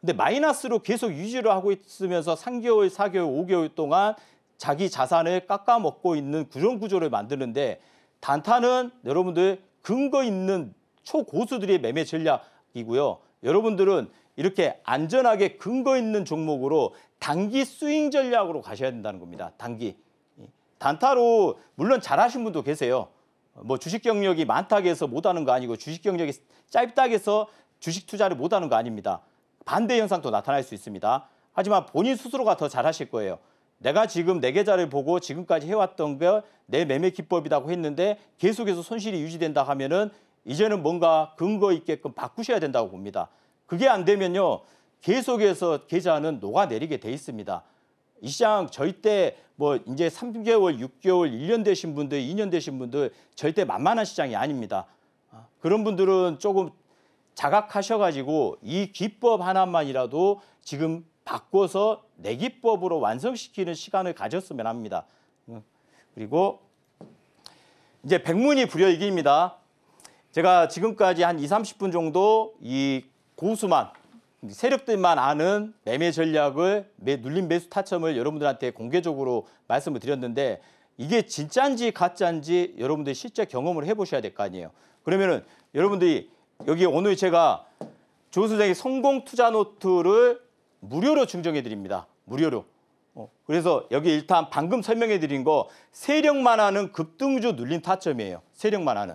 근데 마이너스로 계속 유지를 하고 있으면서 3개월, 4개월, 5개월 동안 자기 자산을 깎아먹고 있는 그런 구조를 만드는데 단타는 여러분들 근거 있는 초고수들의 매매 전략이고요. 여러분들은 이렇게 안전하게 근거 있는 종목으로 단기 스윙 전략으로 가셔야 된다는 겁니다. 단기. 단타로 물론 잘하신 분도 계세요. 뭐 주식 경력이 많다고 해서 못하는 거 아니고 주식 경력이 짧다고 해서 주식 투자를 못하는 거 아닙니다. 반대 현상도 나타날 수 있습니다. 하지만 본인 스스로가 더 잘하실 거예요. 내가 지금 내 네 계좌를 보고 지금까지 해왔던 게 내 매매 기법이라고 했는데 계속해서 손실이 유지된다 하면은 이제는 뭔가 근거 있게끔 바꾸셔야 된다고 봅니다. 그게 안 되면요. 계속해서 계좌는 녹아내리게 돼 있습니다. 이 시장 절대 뭐 이제 3개월, 6개월, 1년 되신 분들, 2년 되신 분들 절대 만만한 시장이 아닙니다. 그런 분들은 조금 자각하셔가지고 이 기법 하나만이라도 지금 바꿔서 내 기법으로 완성시키는 시간을 가졌으면 합니다. 그리고 이제 백문이 불여익입니다. 제가 지금까지 한 2, 30분 정도 이 고수만 세력들만 아는 매매 전략을 매 눌림 매수 타점을 여러분들한테 공개적으로 말씀을 드렸는데 이게 진짜인지 가짜인지 여러분들이 실제 경험을 해보셔야 될 거 아니에요. 그러면은 여러분들이 여기 오늘 제가 조수생의 성공 투자 노트를 무료로 증정해 드립니다. 무료로. 어, 그래서 여기 일단 방금 설명해 드린 거 세력만 하는 급등주 눌린 타점이에요. 세력만 하는.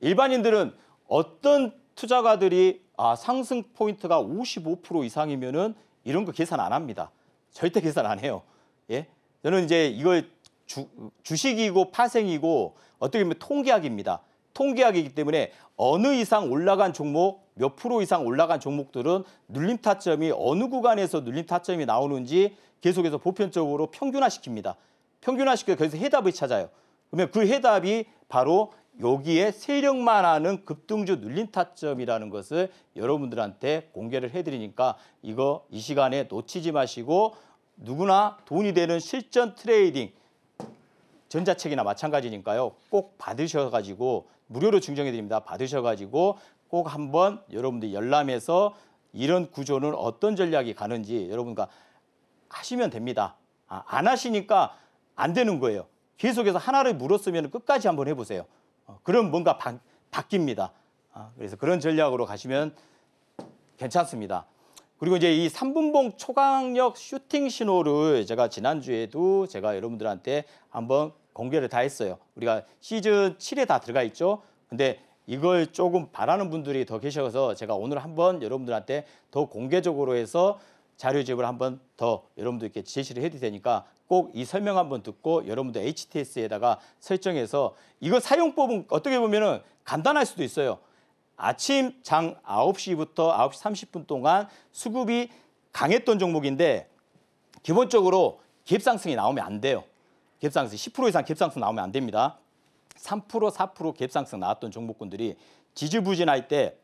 일반인들은 어떤 투자가들이 아, 상승 포인트가 55% 이상이면은 이런 거 계산 안 합니다. 절대 계산 안 해요. 예? 저는 이제 이걸 주, 주식이고 파생이고 어떻게 보면 통계학입니다. 통계학이기 때문에 어느 이상 올라간 종목, 몇 프로 이상 올라간 종목들은 눌림 타점이 어느 구간에서 눌림 타점이 나오는지 계속해서 보편적으로 평균화시킵니다. 평균화시켜서 해답을 찾아요. 그러면 그 해답이 바로 여기에 세력만 하는 급등주 눌린 타점이라는 것을 여러분들한테 공개를 해드리니까 이거 이 시간에 놓치지 마시고 누구나 돈이 되는 실전 트레이딩 전자책이나 마찬가지니까요. 꼭 받으셔가지고 무료로 증정해드립니다. 받으셔가지고 꼭 한번 여러분들 열람해서 이런 구조는 어떤 전략이 가는지 여러분과 하시면 됩니다. 아, 안 하시니까 안 되는 거예요. 계속해서 하나를 물었으면 끝까지 한번 해보세요. 어, 그럼 뭔가 바, 뀝니다 아, 그래서 그런 전략으로 가시면 괜찮습니다. 그리고 이제 이 3분봉 초강력 슈팅 신호를 제가 지난주에도 제가 여러분들한테 한번 공개를 다 했어요. 우리가 시즌 7에 다 들어가 있죠. 근데 이걸 조금 바라는 분들이 더 계셔서 제가 오늘 한번 여러분들한테 더 공개적으로 해서 자료집을 한번 더 여러분들께 제시를 해드릴 니까 꼭이 설명 한번 듣고 여러분도 HTS에다가 설정해서 이거 사용법은 어떻게 보면은 간단할 수도 있어요. 아침 장 9시부터 9시 30분 동안 수급이 강했던 종목인데 기본적으로 갭상승이 나오면 안 돼요. 갭상승 10% 이상 갭상승 나오면 안 됩니다. 3% 4% 갭상승 나왔던 종목군들이 지지부진할 때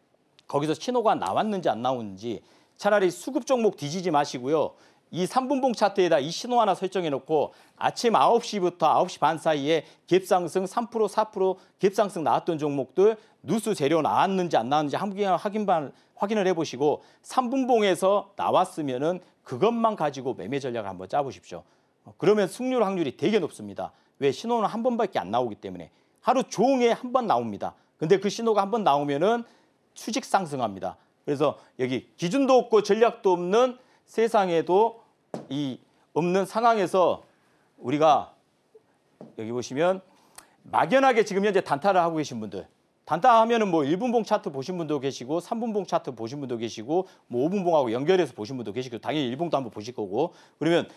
거기서 신호가 나왔는지 안 나오는지 차라리 수급 종목 뒤지지 마시고요. 이 3분봉 차트에다 이 신호 하나 설정해 놓고 아침 9시부터 9시 반 사이에 갭상승 3% 4% 갭상승 나왔던 종목들 뉴스 재료 나왔는지 안 나왔는지 한번 확인만 확인을 해 보시고 3분봉에서 나왔으면은 그것만 가지고 매매 전략을 한번 짜 보십시오. 그러면 승률 확률이 되게 높습니다. 왜 신호는 한 번밖에 안 나오기 때문에 하루 종일 한 번 나옵니다. 근데 그 신호가 한 번 나오면은 추직 상승합니다. 그래서 여기 기준도 없고 전략도 없는 세상에도 이 없는 상황에서 우리가 여기 보시면 막연하게 지금 현재 단타를 하고 계신 분들 단타하면은 뭐 1분봉 차트 보신 분도 계시고 3분봉 차트 보신 분도 계시고 뭐 5분봉하고 연결해서 보신 분도 계시고 당연히 1봉도 분 한번 보실 거고 그러면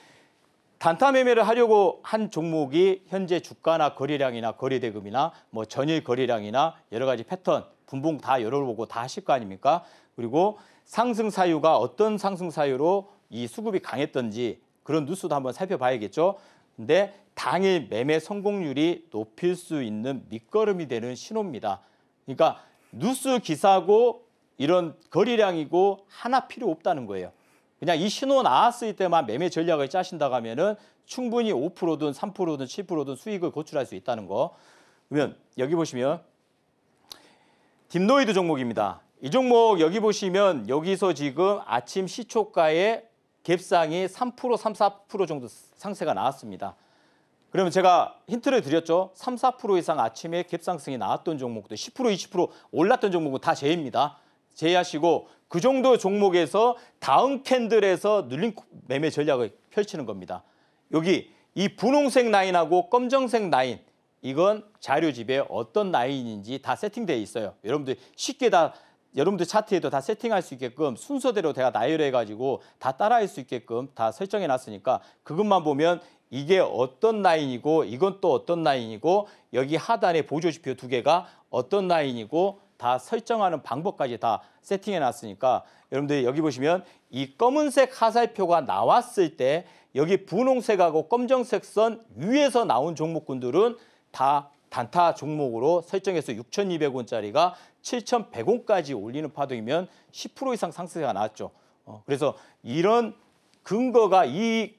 단타 매매를 하려고 한 종목이 현재 주가나 거래량이나 거래대금이나 뭐 전일 거래량이나 여러 가지 패턴 분봉 다 열어보고 다 하실 거 아닙니까? 그리고 상승 사유가 어떤 상승 사유로 이 수급이 강했던지 그런 뉴스도 한번 살펴봐야겠죠. 근데 당일 매매 성공률이 높일 수 있는 밑거름이 되는 신호입니다. 그러니까 뉴스 기사고 이런 거리량이고 하나 필요 없다는 거예요. 그냥 이 신호 나왔을 때만 매매 전략을 짜신다 하면은 충분히 5%든 3%든 7%든 수익을 고출할 수 있다는 거. 그러면 여기 보시면 딥노이드 종목입니다. 이 종목 여기 보시면 여기서 지금 아침 시초가에 갭상이 3%, 3, 4% 정도 상세가 나왔습니다. 그러면 제가 힌트를 드렸죠. 3, 4% 이상 아침에 갭상승이 나왔던 종목들, 10%, 20% 올랐던 종목은 다 제입니다. 제외하시고 그 정도 종목에서 다음 캔들에서 눌림 매매 전략을 펼치는 겁니다. 여기 이 분홍색 라인하고 검정색 라인 이건 자료집에 어떤 라인인지 다 세팅되어 있어요. 여러분들 쉽게 다 여러분들 차트에도 다 세팅할 수 있게끔 순서대로 제가 나열해가지고 다 따라할 수 있게끔 다 설정해놨으니까 그것만 보면 이게 어떤 라인이고 이건 또 어떤 라인이고 여기 하단에 보조지표 두 개가 어떤 라인이고 다 설정하는 방법까지 다 세팅해 놨으니까 여러분들 여기 보시면 이 검은색 하살표가 나왔을 때 여기 분홍색하고 검정색 선 위에서 나온 종목군들은 다 단타 종목으로 설정해서 6,200원짜리가 7,100원까지 올리는 파동이면 10% 이상 상승세가 나왔죠. 어, 그래서 이런 근거가 이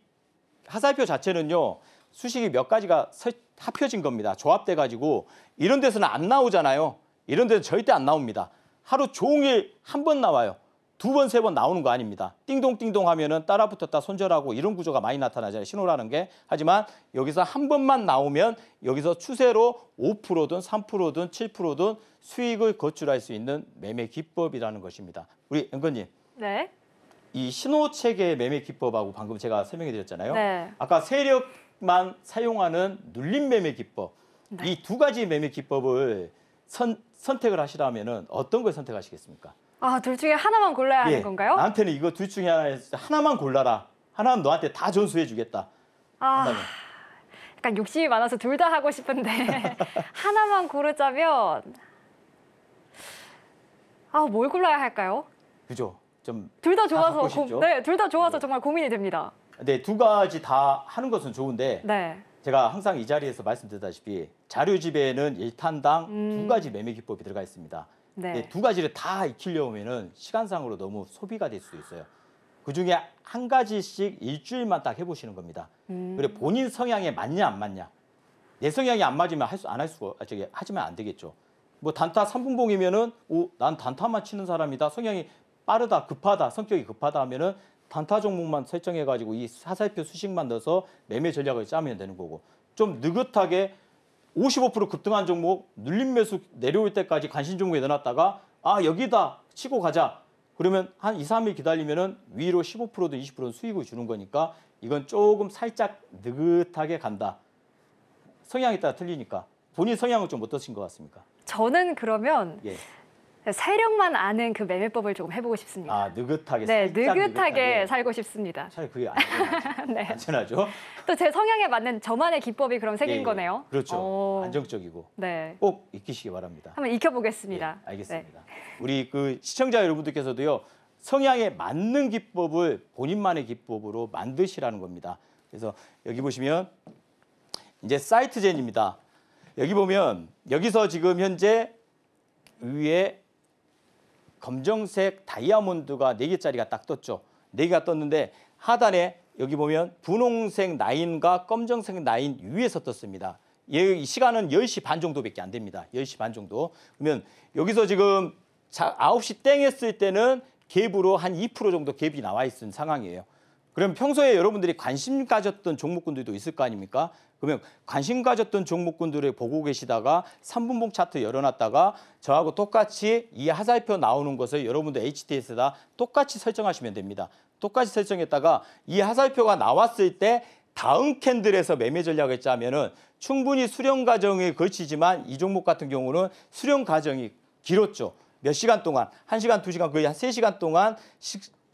하살표 자체는요. 수식이 몇 가지가 합혀진 겁니다. 조합돼 가지고 이런 데서는 안 나오잖아요. 이런 데서 절대 안 나옵니다. 하루 종일 한 번 나와요. 두 번, 세 번 나오는 거 아닙니다. 띵동띵동 하면은 따라 붙었다 손절하고 이런 구조가 많이 나타나잖아요. 신호라는 게. 하지만 여기서 한 번만 나오면 여기서 추세로 5%든 3%든 7%든 수익을 거출할 수 있는 매매 기법이라는 것입니다. 우리 은근님 네. 이 신호 체계 매매 기법하고 방금 제가 설명해 드렸잖아요. 네. 아까 세력만 사용하는 눌림 매매 기법. 네. 이두 가지 매매 기법을 선, 선택을 하시라면 은 어떤 걸 선택하시겠습니까? 아, 둘 중에 하나만 골라야 하는 예, 건가요? 나한테는 이거 둘 중에 하나 하나만 골라라. 하나는 너한테 다 전수해 주겠다. 아. 한다면. 약간 욕심이 많아서 둘 다 하고 싶은데 (laughs) 하나만 고르자면 아, 뭘 골라야 할까요? 그죠? 좀 둘 다 좋아서 고, 네, 둘 다 좋아서 네. 정말 고민이 됩니다. 네, 두 가지 다 하는 것은 좋은데 네. 제가 항상 이 자리에서 말씀드렸다시피 자료집에는 일탄당두 음. 가지 매매 기법이 들어가 있습니다. 네. 예, 두 가지를 다 익히려면은 시간상으로 너무 소비가 될 수도 있어요. 그 중에 한 가지씩 일주일만 딱 해보시는 겁니다. 음. 그리고 본인 성향에 맞냐 안 맞냐. 내 성향이 안 맞으면 할 수 안 할 수가 아, 저기 하지면 안 되겠죠. 뭐 단타 3분봉이면은 오난 단타만 치는 사람이다. 성향이 빠르다, 급하다, 성격이 급하다 하면은 단타 종목만 설정해 가지고 이 사살표 수식만 넣어서 매매 전략을 짜면 되는 거고 좀 느긋하게 55% 급등한 종목 눌림 매수 내려올 때까지 관심 종목에 넣어놨다가 아 여기다 치고 가자 그러면 한 2, 3일 기다리면은 위로 15%든 20%든 수익을 주는 거니까 이건 조금 살짝 느긋하게 간다. 성향에 따라 틀리니까 본인 성향은 좀 어떠신 것 같습니까? 저는 그러면 예. 세력만 아는 그 매매법을 조금 해보고 싶습니다. 아 느긋하게 네, 느긋하게, 느긋하게, 살고 싶습니다. 차라 그게 안전하죠. (laughs) 네. 안전하죠. 또 제 성향에 맞는 저만의 기법이 그럼 생긴 예, 예, 거네요. 그렇죠. 오. 안정적이고 네. 꼭 익히시기 바랍니다. 한번 익혀보겠습니다. 예, 알겠습니다. 네. 우리 그 시청자 여러분들께서도요. 성향에 맞는 기법을 본인만의 기법으로 만드시라는 겁니다. 그래서 여기 보시면 이제 사이트젠입니다. 여기 보면 여기서 지금 현재 위에 검정색 다이아몬드가 4개짜리가 딱 떴죠. 4개가 떴는데 하단에 여기 보면 분홍색 라인과 검정색 라인 위에서 떴습니다. 예, 시간은 10시 반 정도밖에 안 됩니다. 10시 반 정도. 그러면 여기서 지금 9시 땡 했을 때는 갭으로 한 2% 정도 갭이 나와 있은 상황이에요. 그럼 평소에 여러분들이 관심 가졌던 종목군들도 있을 거 아닙니까? 그러면 관심 가졌던 종목군들을 보고 계시다가 3분봉 차트 열어놨다가 저하고 똑같이 이 하살표 나오는 것을 여러분도 HTS에다 똑같이 설정하시면 됩니다. 똑같이 설정했다가 이 하살표가 나왔을 때 다음 캔들에서 매매 전략을 짜면은 충분히 수령 과정이 걸치지만 이 종목 같은 경우는 수령 과정이 길었죠. 몇 시간 동안, 한시간두시간 거의 한 세시간 동안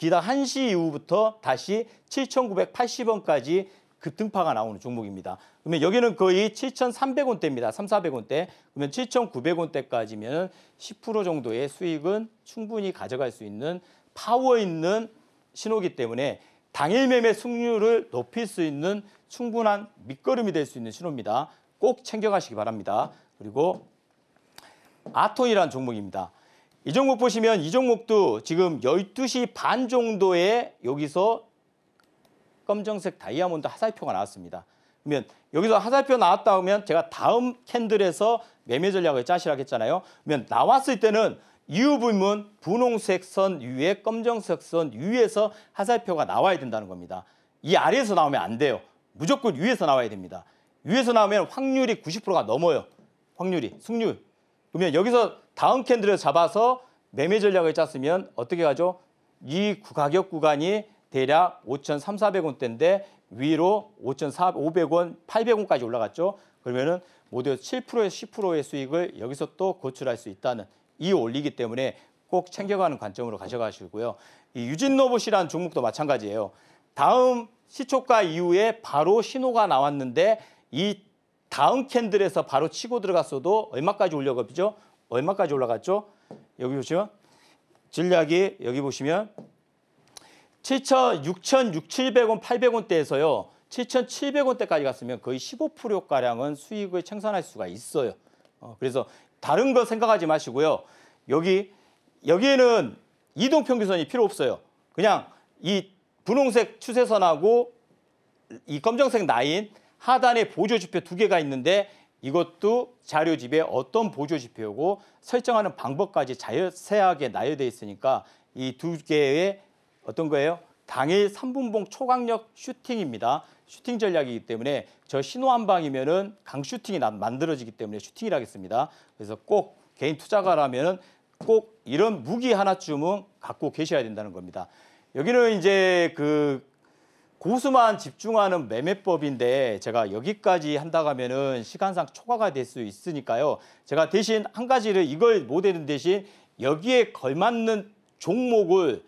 기다 1시 이후부터 다시 7,980원까지 급등파가 나오는 종목입니다. 그러면 여기는 거의 7,300원대입니다. 3, 400원대. 그러면 7,900원대까지면 10% 정도의 수익은 충분히 가져갈 수 있는 파워 있는 신호기 때문에 당일 매매 승률을 높일 수 있는 충분한 밑거름이 될 수 있는 신호입니다. 꼭 챙겨가시기 바랍니다. 그리고 아톤이라는 종목입니다. 이 종목 보시면 이 종목도 지금 12시 반 정도에 여기서 검정색 다이아몬드 하살표가 나왔습니다. 그러면 여기서 하살표 나왔다 하면 제가 다음 캔들에서 매매 전략을 짜시라고 했잖아요. 그러면 나왔을 때는 이후 불문 분홍색 선 위에 검정색 선 위에서 하살표가 나와야 된다는 겁니다. 이 아래에서 나오면 안 돼요. 무조건 위에서 나와야 됩니다. 위에서 나오면 확률이 90%가 넘어요. 확률이, 승률. 그러면 여기서 다음 캔들을 잡아서 매매 전략을 짰으면 어떻게 가죠? 이 가격 구간이 대략 5,3,400원대인데 위로 5,500원, 800원까지 올라갔죠. 그러면은 모두 7%에서 10%의 수익을 여기서 또 고출할 수 있다는 이 올리기 때문에 꼭 챙겨가는 관점으로 가져가시고요. 이 유진로봇이라는 종목도 마찬가지예요. 다음 시초가 이후에 바로 신호가 나왔는데 이 다음 캔들에서 바로 치고 들어갔어도 얼마까지 올려가죠? 얼마까지 올라갔죠? 여기 보시면 전략이 여기 보시면 7천 6천 6,700원 800원대에서요. 7,700원대까지 갔으면 거의 15%가량은 수익을 생산할 수가 있어요. 어, 그래서 다른 거 생각하지 마시고요. 여기 여기에는 이동 평균선이 필요 없어요. 그냥 이 분홍색 추세선하고 이 검정색 라인 하단에 보조 지표 두 개가 있는데 이것도 자료집에 어떤 보조지표고 설정하는 방법까지 자세하게 나열되어 있으니까 이 두 개의 어떤 거예요? 당일 3분봉 초강력 슈팅입니다. 슈팅 전략이기 때문에 저 신호 한 방이면은 강 슈팅이 만들어지기 때문에 슈팅이라겠습니다. 하 그래서 꼭 개인 투자가라면꼭 이런 무기 하나쯤은 갖고 계셔야 된다는 겁니다. 여기는 이제 그 고수만 집중하는 매매법인데 제가 여기까지 한다고 하면은 시간상 초과가 될 수 있으니까요. 제가 대신 한 가지를 이걸 모델은 대신 여기에 걸맞는 종목을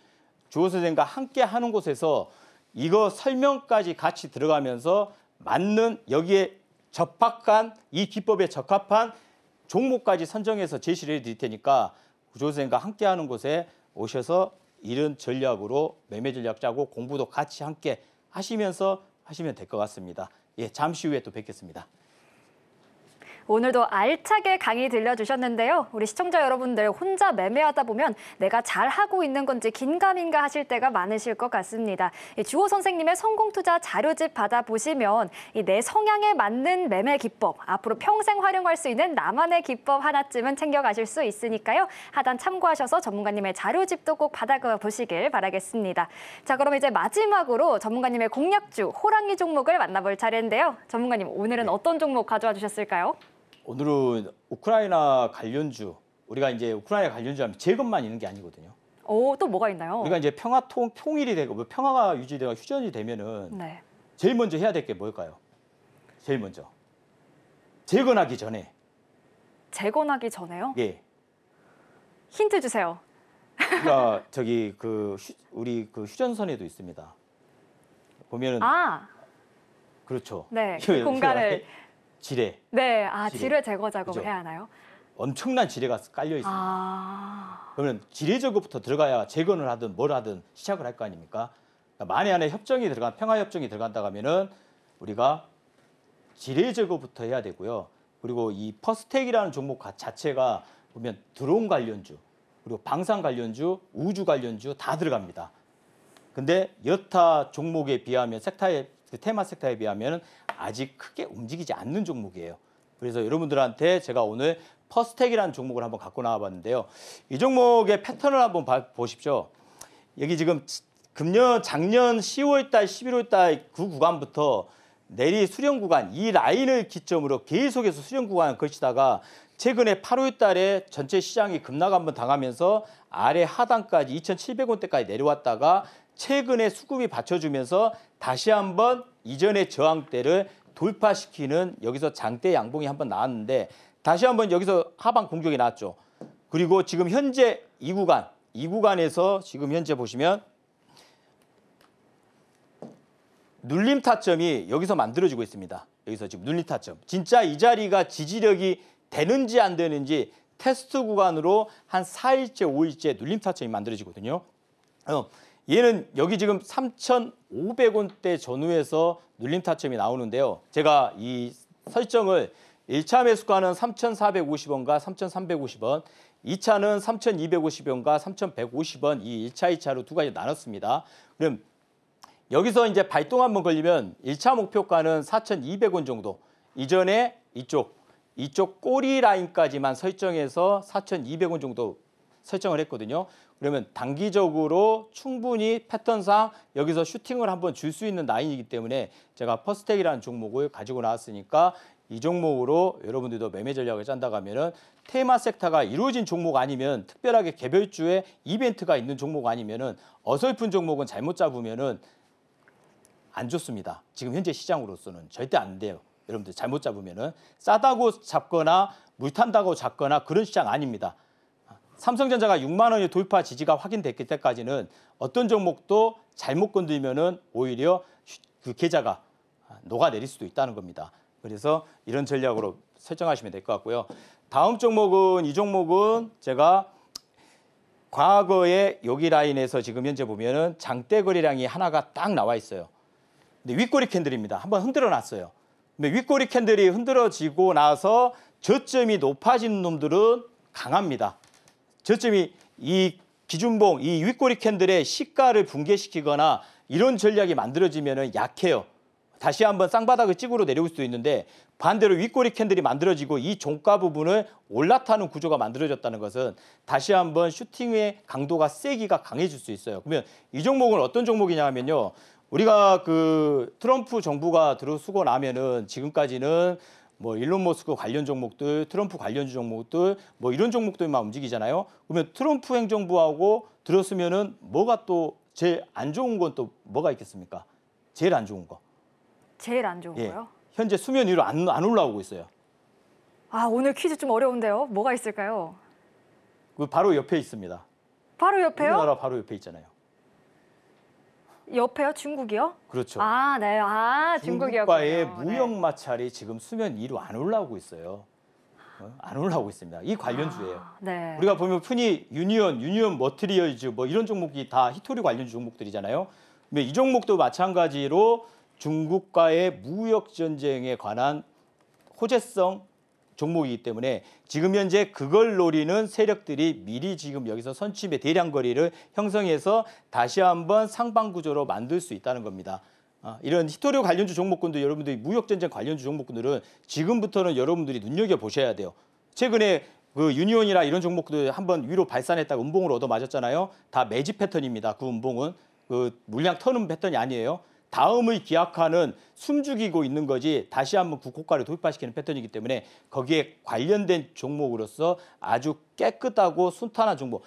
주호 선생과 함께 하는 곳에서 이거 설명까지 같이 들어가면서 맞는 여기에 접합한이 기법에 적합한 종목까지 선정해서 제시를 해드릴 테니까 주호 선생과 함께 하는 곳에 오셔서 이런 전략으로 매매 전략 짜고 공부도 같이 함께 하시면서 하시면 될 것 같습니다. 예, 잠시 후에 또 뵙겠습니다. 오늘도 알차게 강의 들려주셨는데요. 우리 시청자 여러분들 혼자 매매하다 보면 내가 잘하고 있는 건지 긴가민가 하실 때가 많으실 것 같습니다. 주호 선생님의 성공투자 자료집 받아보시면 내 성향에 맞는 매매 기법, 앞으로 평생 활용할 수 있는 나만의 기법 하나쯤은 챙겨가실 수 있으니까요. 하단 참고하셔서 전문가님의 자료집도 꼭 받아보시길 바라겠습니다. 자, 그럼 이제 마지막으로 전문가님의 공략주 호랑이 종목을 만나볼 차례인데요. 전문가님, 오늘은 네. 어떤 종목 가져와 주셨을까요? 오늘은 우크라이나 관련주 우리가 이제 우크라이나 관련주 하면 재건만 있는 게 아니거든요. 오, 또 뭐가 있나요? 우리가 이제 평화 통 통일이 되고 뭐 평화가 유지되고 휴전이 되면은 네. 제일 먼저 해야 될 게 뭘까요? 제일 먼저 재건하기 전에 재건하기 전에요? 예. 힌트 주세요. 그러니까 (laughs) 저기 그 휴, 우리 그 휴전선에도 있습니다. 보면은 아, 그렇죠. 네, 그 (laughs) 공간을 지뢰. 네, 아 지뢰, 제거 작업을 그죠? 해야 하나요? 엄청난 지뢰가 깔려 있습니다. 아... 그러면 지뢰 제거부터 들어가야 재건을 하든 뭘 하든 시작을 할 거 아닙니까? 그러니까 만에 안에 협정이 들어간 평화 협정이 들어간다 하면은 우리가 지뢰 제거부터 해야 되고요. 그리고 이 퍼스텍이라는 종목 자체가 보면 드론 관련주, 그리고 방산 관련주, 우주 관련주 다 들어갑니다. 근데 여타 종목에 비하면 섹터에 그 테마 섹터에 비하면 아직 크게 움직이지 않는 종목이에요. 그래서 여러분들한테 제가 오늘 퍼스텍이라는 종목을 한번 갖고 나와봤는데요. 이 종목의 패턴을 한번 봐, 보십시오. 여기 지금 금년 작년 10월달, 11월달 그 구간부터 내리 수령 구간 이 라인을 기점으로 계속해서 수령 구간을 걸치다가 최근에 8월 달에 전체 시장이 급락 한번 당하면서 아래 하단까지 2,700원대까지 내려왔다가 최근에 수급이 받쳐주면서 다시 한번 이전의 저항대를 돌파시키는 여기서 장대 양봉이 한번 나왔는데 다시 한번 여기서 하방 공격이 나왔죠. 그리고 지금 현재 이 구간, 이 구간에서 지금 현재 보시면 눌림 타점이 여기서 만들어지고 있습니다. 여기서 지금 눌림 타점. 진짜 이 자리가 지지력이 되는지 안 되는지 테스트 구간으로 한 4일째, 5일째 눌림 타점이 만들어지거든요. 얘는 여기 지금 3,500원대 전후에서 눌림 타점이 나오는데요. 제가 이 설정을 1차 매수가는 3,450원과 3,350원, 2차는 3,250원과 3,150원 이 1차, 2차로 두 가지 나눴습니다. 그럼 여기서 이제 발동 한번 걸리면 1차 목표가는 4,200원 정도. 이전에 이쪽 이쪽 꼬리 라인까지만 설정해서 4,200원 정도 설정을 했거든요. 그러면 단기적으로 충분히 패턴상 여기서 슈팅을 한번 줄 수 있는 라인이기 때문에 제가 퍼스텍이라는 종목을 가지고 나왔으니까 이 종목으로 여러분들도 매매 전략을 짠다가면은 테마 섹터가 이루어진 종목 아니면 특별하게 개별주에 이벤트가 있는 종목 아니면은 어설픈 종목은 잘못 잡으면은 안 좋습니다. 지금 현재 시장으로서는 절대 안 돼요. 여러분들 잘못 잡으면은 싸다고 잡거나 물탄다고 잡거나 그런 시장 아닙니다. 삼성전자가 6만 원이 돌파 지지가 확인됐기 때까지는 어떤 종목도 잘못 건드리면은 오히려 그 계좌가 아, 녹아내릴 수도 있다는 겁니다. 그래서 이런 전략으로 설정하시면 될 것 같고요. 다음 종목은 이 종목은 제가 과거에 여기 라인에서 지금 현재 보면은 장대거리량이 하나가 딱 나와 있어요. 근데 윗꼬리 캔들입니다. 한번 흔들어 놨어요. 근데 윗꼬리 캔들이 흔들어지고 나서 저점이 높아진 놈들은 강합니다. 저점이 이 기준봉, 이 윗꼬리 캔들의 시가를 붕괴시키거나 이런 전략이 만들어지면 약해요. 다시 한번 쌍바닥을 찍으러 내려올 수도 있는데 반대로 윗꼬리 캔들이 만들어지고 이 종가 부분을 올라타는 구조가 만들어졌다는 것은 다시 한번 슈팅의 강도가 세기가 강해질 수 있어요. 그러면 이 종목은 어떤 종목이냐 하면요. 우리가 그 트럼프 정부가 들어서고 나면은 지금까지는 뭐 일론 머스크 관련 종목들, 트럼프 관련 종목들 뭐 이런 종목들이막 움직이잖아요. 그러면 트럼프 행정부하고 들었으면은 뭐가 또 제일 안 좋은 건 또 뭐가 있겠습니까? 제일 안 좋은 거. 제일 안 좋은 예. 거요? 현재 수면 위로 안, 안 올라오고 있어요. 아 오늘 퀴즈 좀 어려운데요. 뭐가 있을까요? 그 바로 옆에 있습니다. 바로 옆에요? 우리나라 바로 옆에 있잖아요. 옆에요? 중국이요? 그렇죠. 아, 네. 아, 중국이요. 중국과의 네. 무역 마찰이 지금 수면 위로 안 올라오고 있어요. 어? 안 올라오고 있습니다. 이 관련주예요. 아, 네. 우리가 보면 흔히 유니언, 유니언 머트리얼즈 뭐 이런 종목이 다 히토리 관련 종목들이잖아요. 근데 이 종목도 마찬가지로 중국과의 무역 전쟁에 관한 호재성 종목이기 때문에 지금 현재 그걸 노리는 세력들이 미리 지금 여기서 선침의 대량 거리를 형성해서 다시 한번 상방 구조로 만들 수 있다는 겁니다. 아, 이런 히토리오 관련주 종목군들 여러분들이 무역전쟁 관련주 종목군들은 지금부터는 여러분들이 눈여겨보셔야 돼요. 최근에 그 유니온이나 이런 종목들 한번 위로 발산했다가 음봉을 얻어 맞았잖아요. 다 매집 패턴입니다. 그 음봉은 그 물량 터는 패턴이 아니에요. 다음을 기약하는 숨죽이고 있는 거지 다시 한번 국고가를 돌파시키는 패턴이기 때문에 거기에 관련된 종목으로서 아주 깨끗하고 순탄한 종목.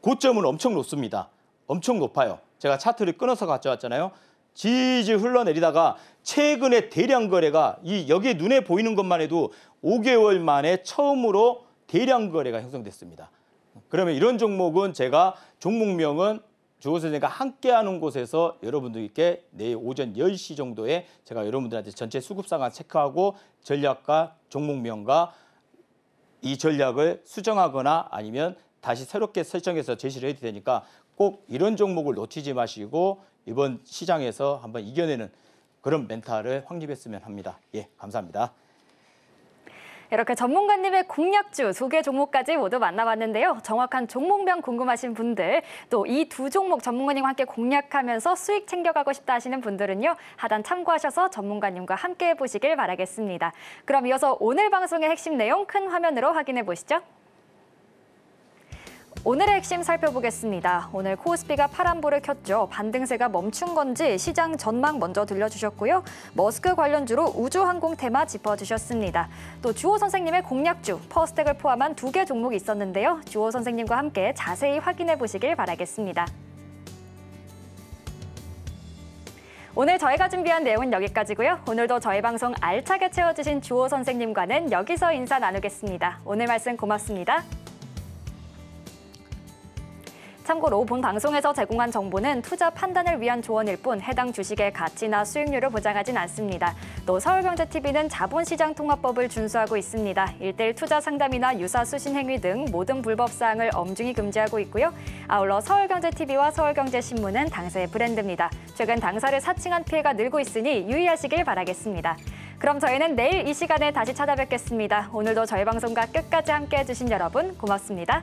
고점은 엄청 높습니다. 엄청 높아요. 제가 차트를 끊어서 가져왔잖아요. 지지 흘러내리다가 최근에 대량 거래가 이 여기 에 눈에 보이는 것만 해도 5개월 만에 처음으로 대량 거래가 형성됐습니다. 그러면 이런 종목은 제가 종목명은 주거세대가 함께하는 곳에서 여러분들께 내일 오전 10시 정도에 제가 여러분들한테 전체 수급 상황 체크하고 전략과 종목명과 이 전략을 수정하거나 아니면 다시 새롭게 설정해서 제시를 해도 되니까 꼭 이런 종목을 놓치지 마시고 이번 시장에서 한번 이겨내는 그런 멘탈을 확립했으면 합니다. 예, 감사합니다. 이렇게 전문가님의 공략주 소개 종목까지 모두 만나봤는데요. 정확한 종목명 궁금하신 분들, 또 이 두 종목 전문가님과 함께 공략하면서 수익 챙겨가고 싶다 하시는 분들은요. 하단 참고하셔서 전문가님과 함께 해보시길 바라겠습니다. 그럼 이어서 오늘 방송의 핵심 내용 큰 화면으로 확인해 보시죠. 오늘의 핵심 살펴보겠습니다. 오늘 코스피가 파란불을 켰죠. 반등세가 멈춘 건지 시장 전망 먼저 들려주셨고요. 머스크 관련주로 우주항공 테마 짚어주셨습니다. 또 주호 선생님의 공략주, 퍼스텍을 포함한 두 개 종목이 있었는데요. 주호 선생님과 함께 자세히 확인해 보시길 바라겠습니다. 오늘 저희가 준비한 내용은 여기까지고요. 오늘도 저희 방송 알차게 채워주신 주호 선생님과는 여기서 인사 나누겠습니다. 오늘 말씀 고맙습니다. 참고로 본 방송에서 제공한 정보는 투자 판단을 위한 조언일 뿐 해당 주식의 가치나 수익률을 보장하진 않습니다. 또 서울경제TV는 자본시장 통합법을 준수하고 있습니다. 일대일 투자 상담이나 유사 수신 행위 등 모든 불법 사항을 엄중히 금지하고 있고요. 아울러 서울경제TV와 서울경제신문은 당사의 브랜드입니다. 최근 당사를 사칭한 피해가 늘고 있으니 유의하시길 바라겠습니다. 그럼 저희는 내일 이 시간에 다시 찾아뵙겠습니다. 오늘도 저희 방송과 끝까지 함께해 주신 여러분 고맙습니다.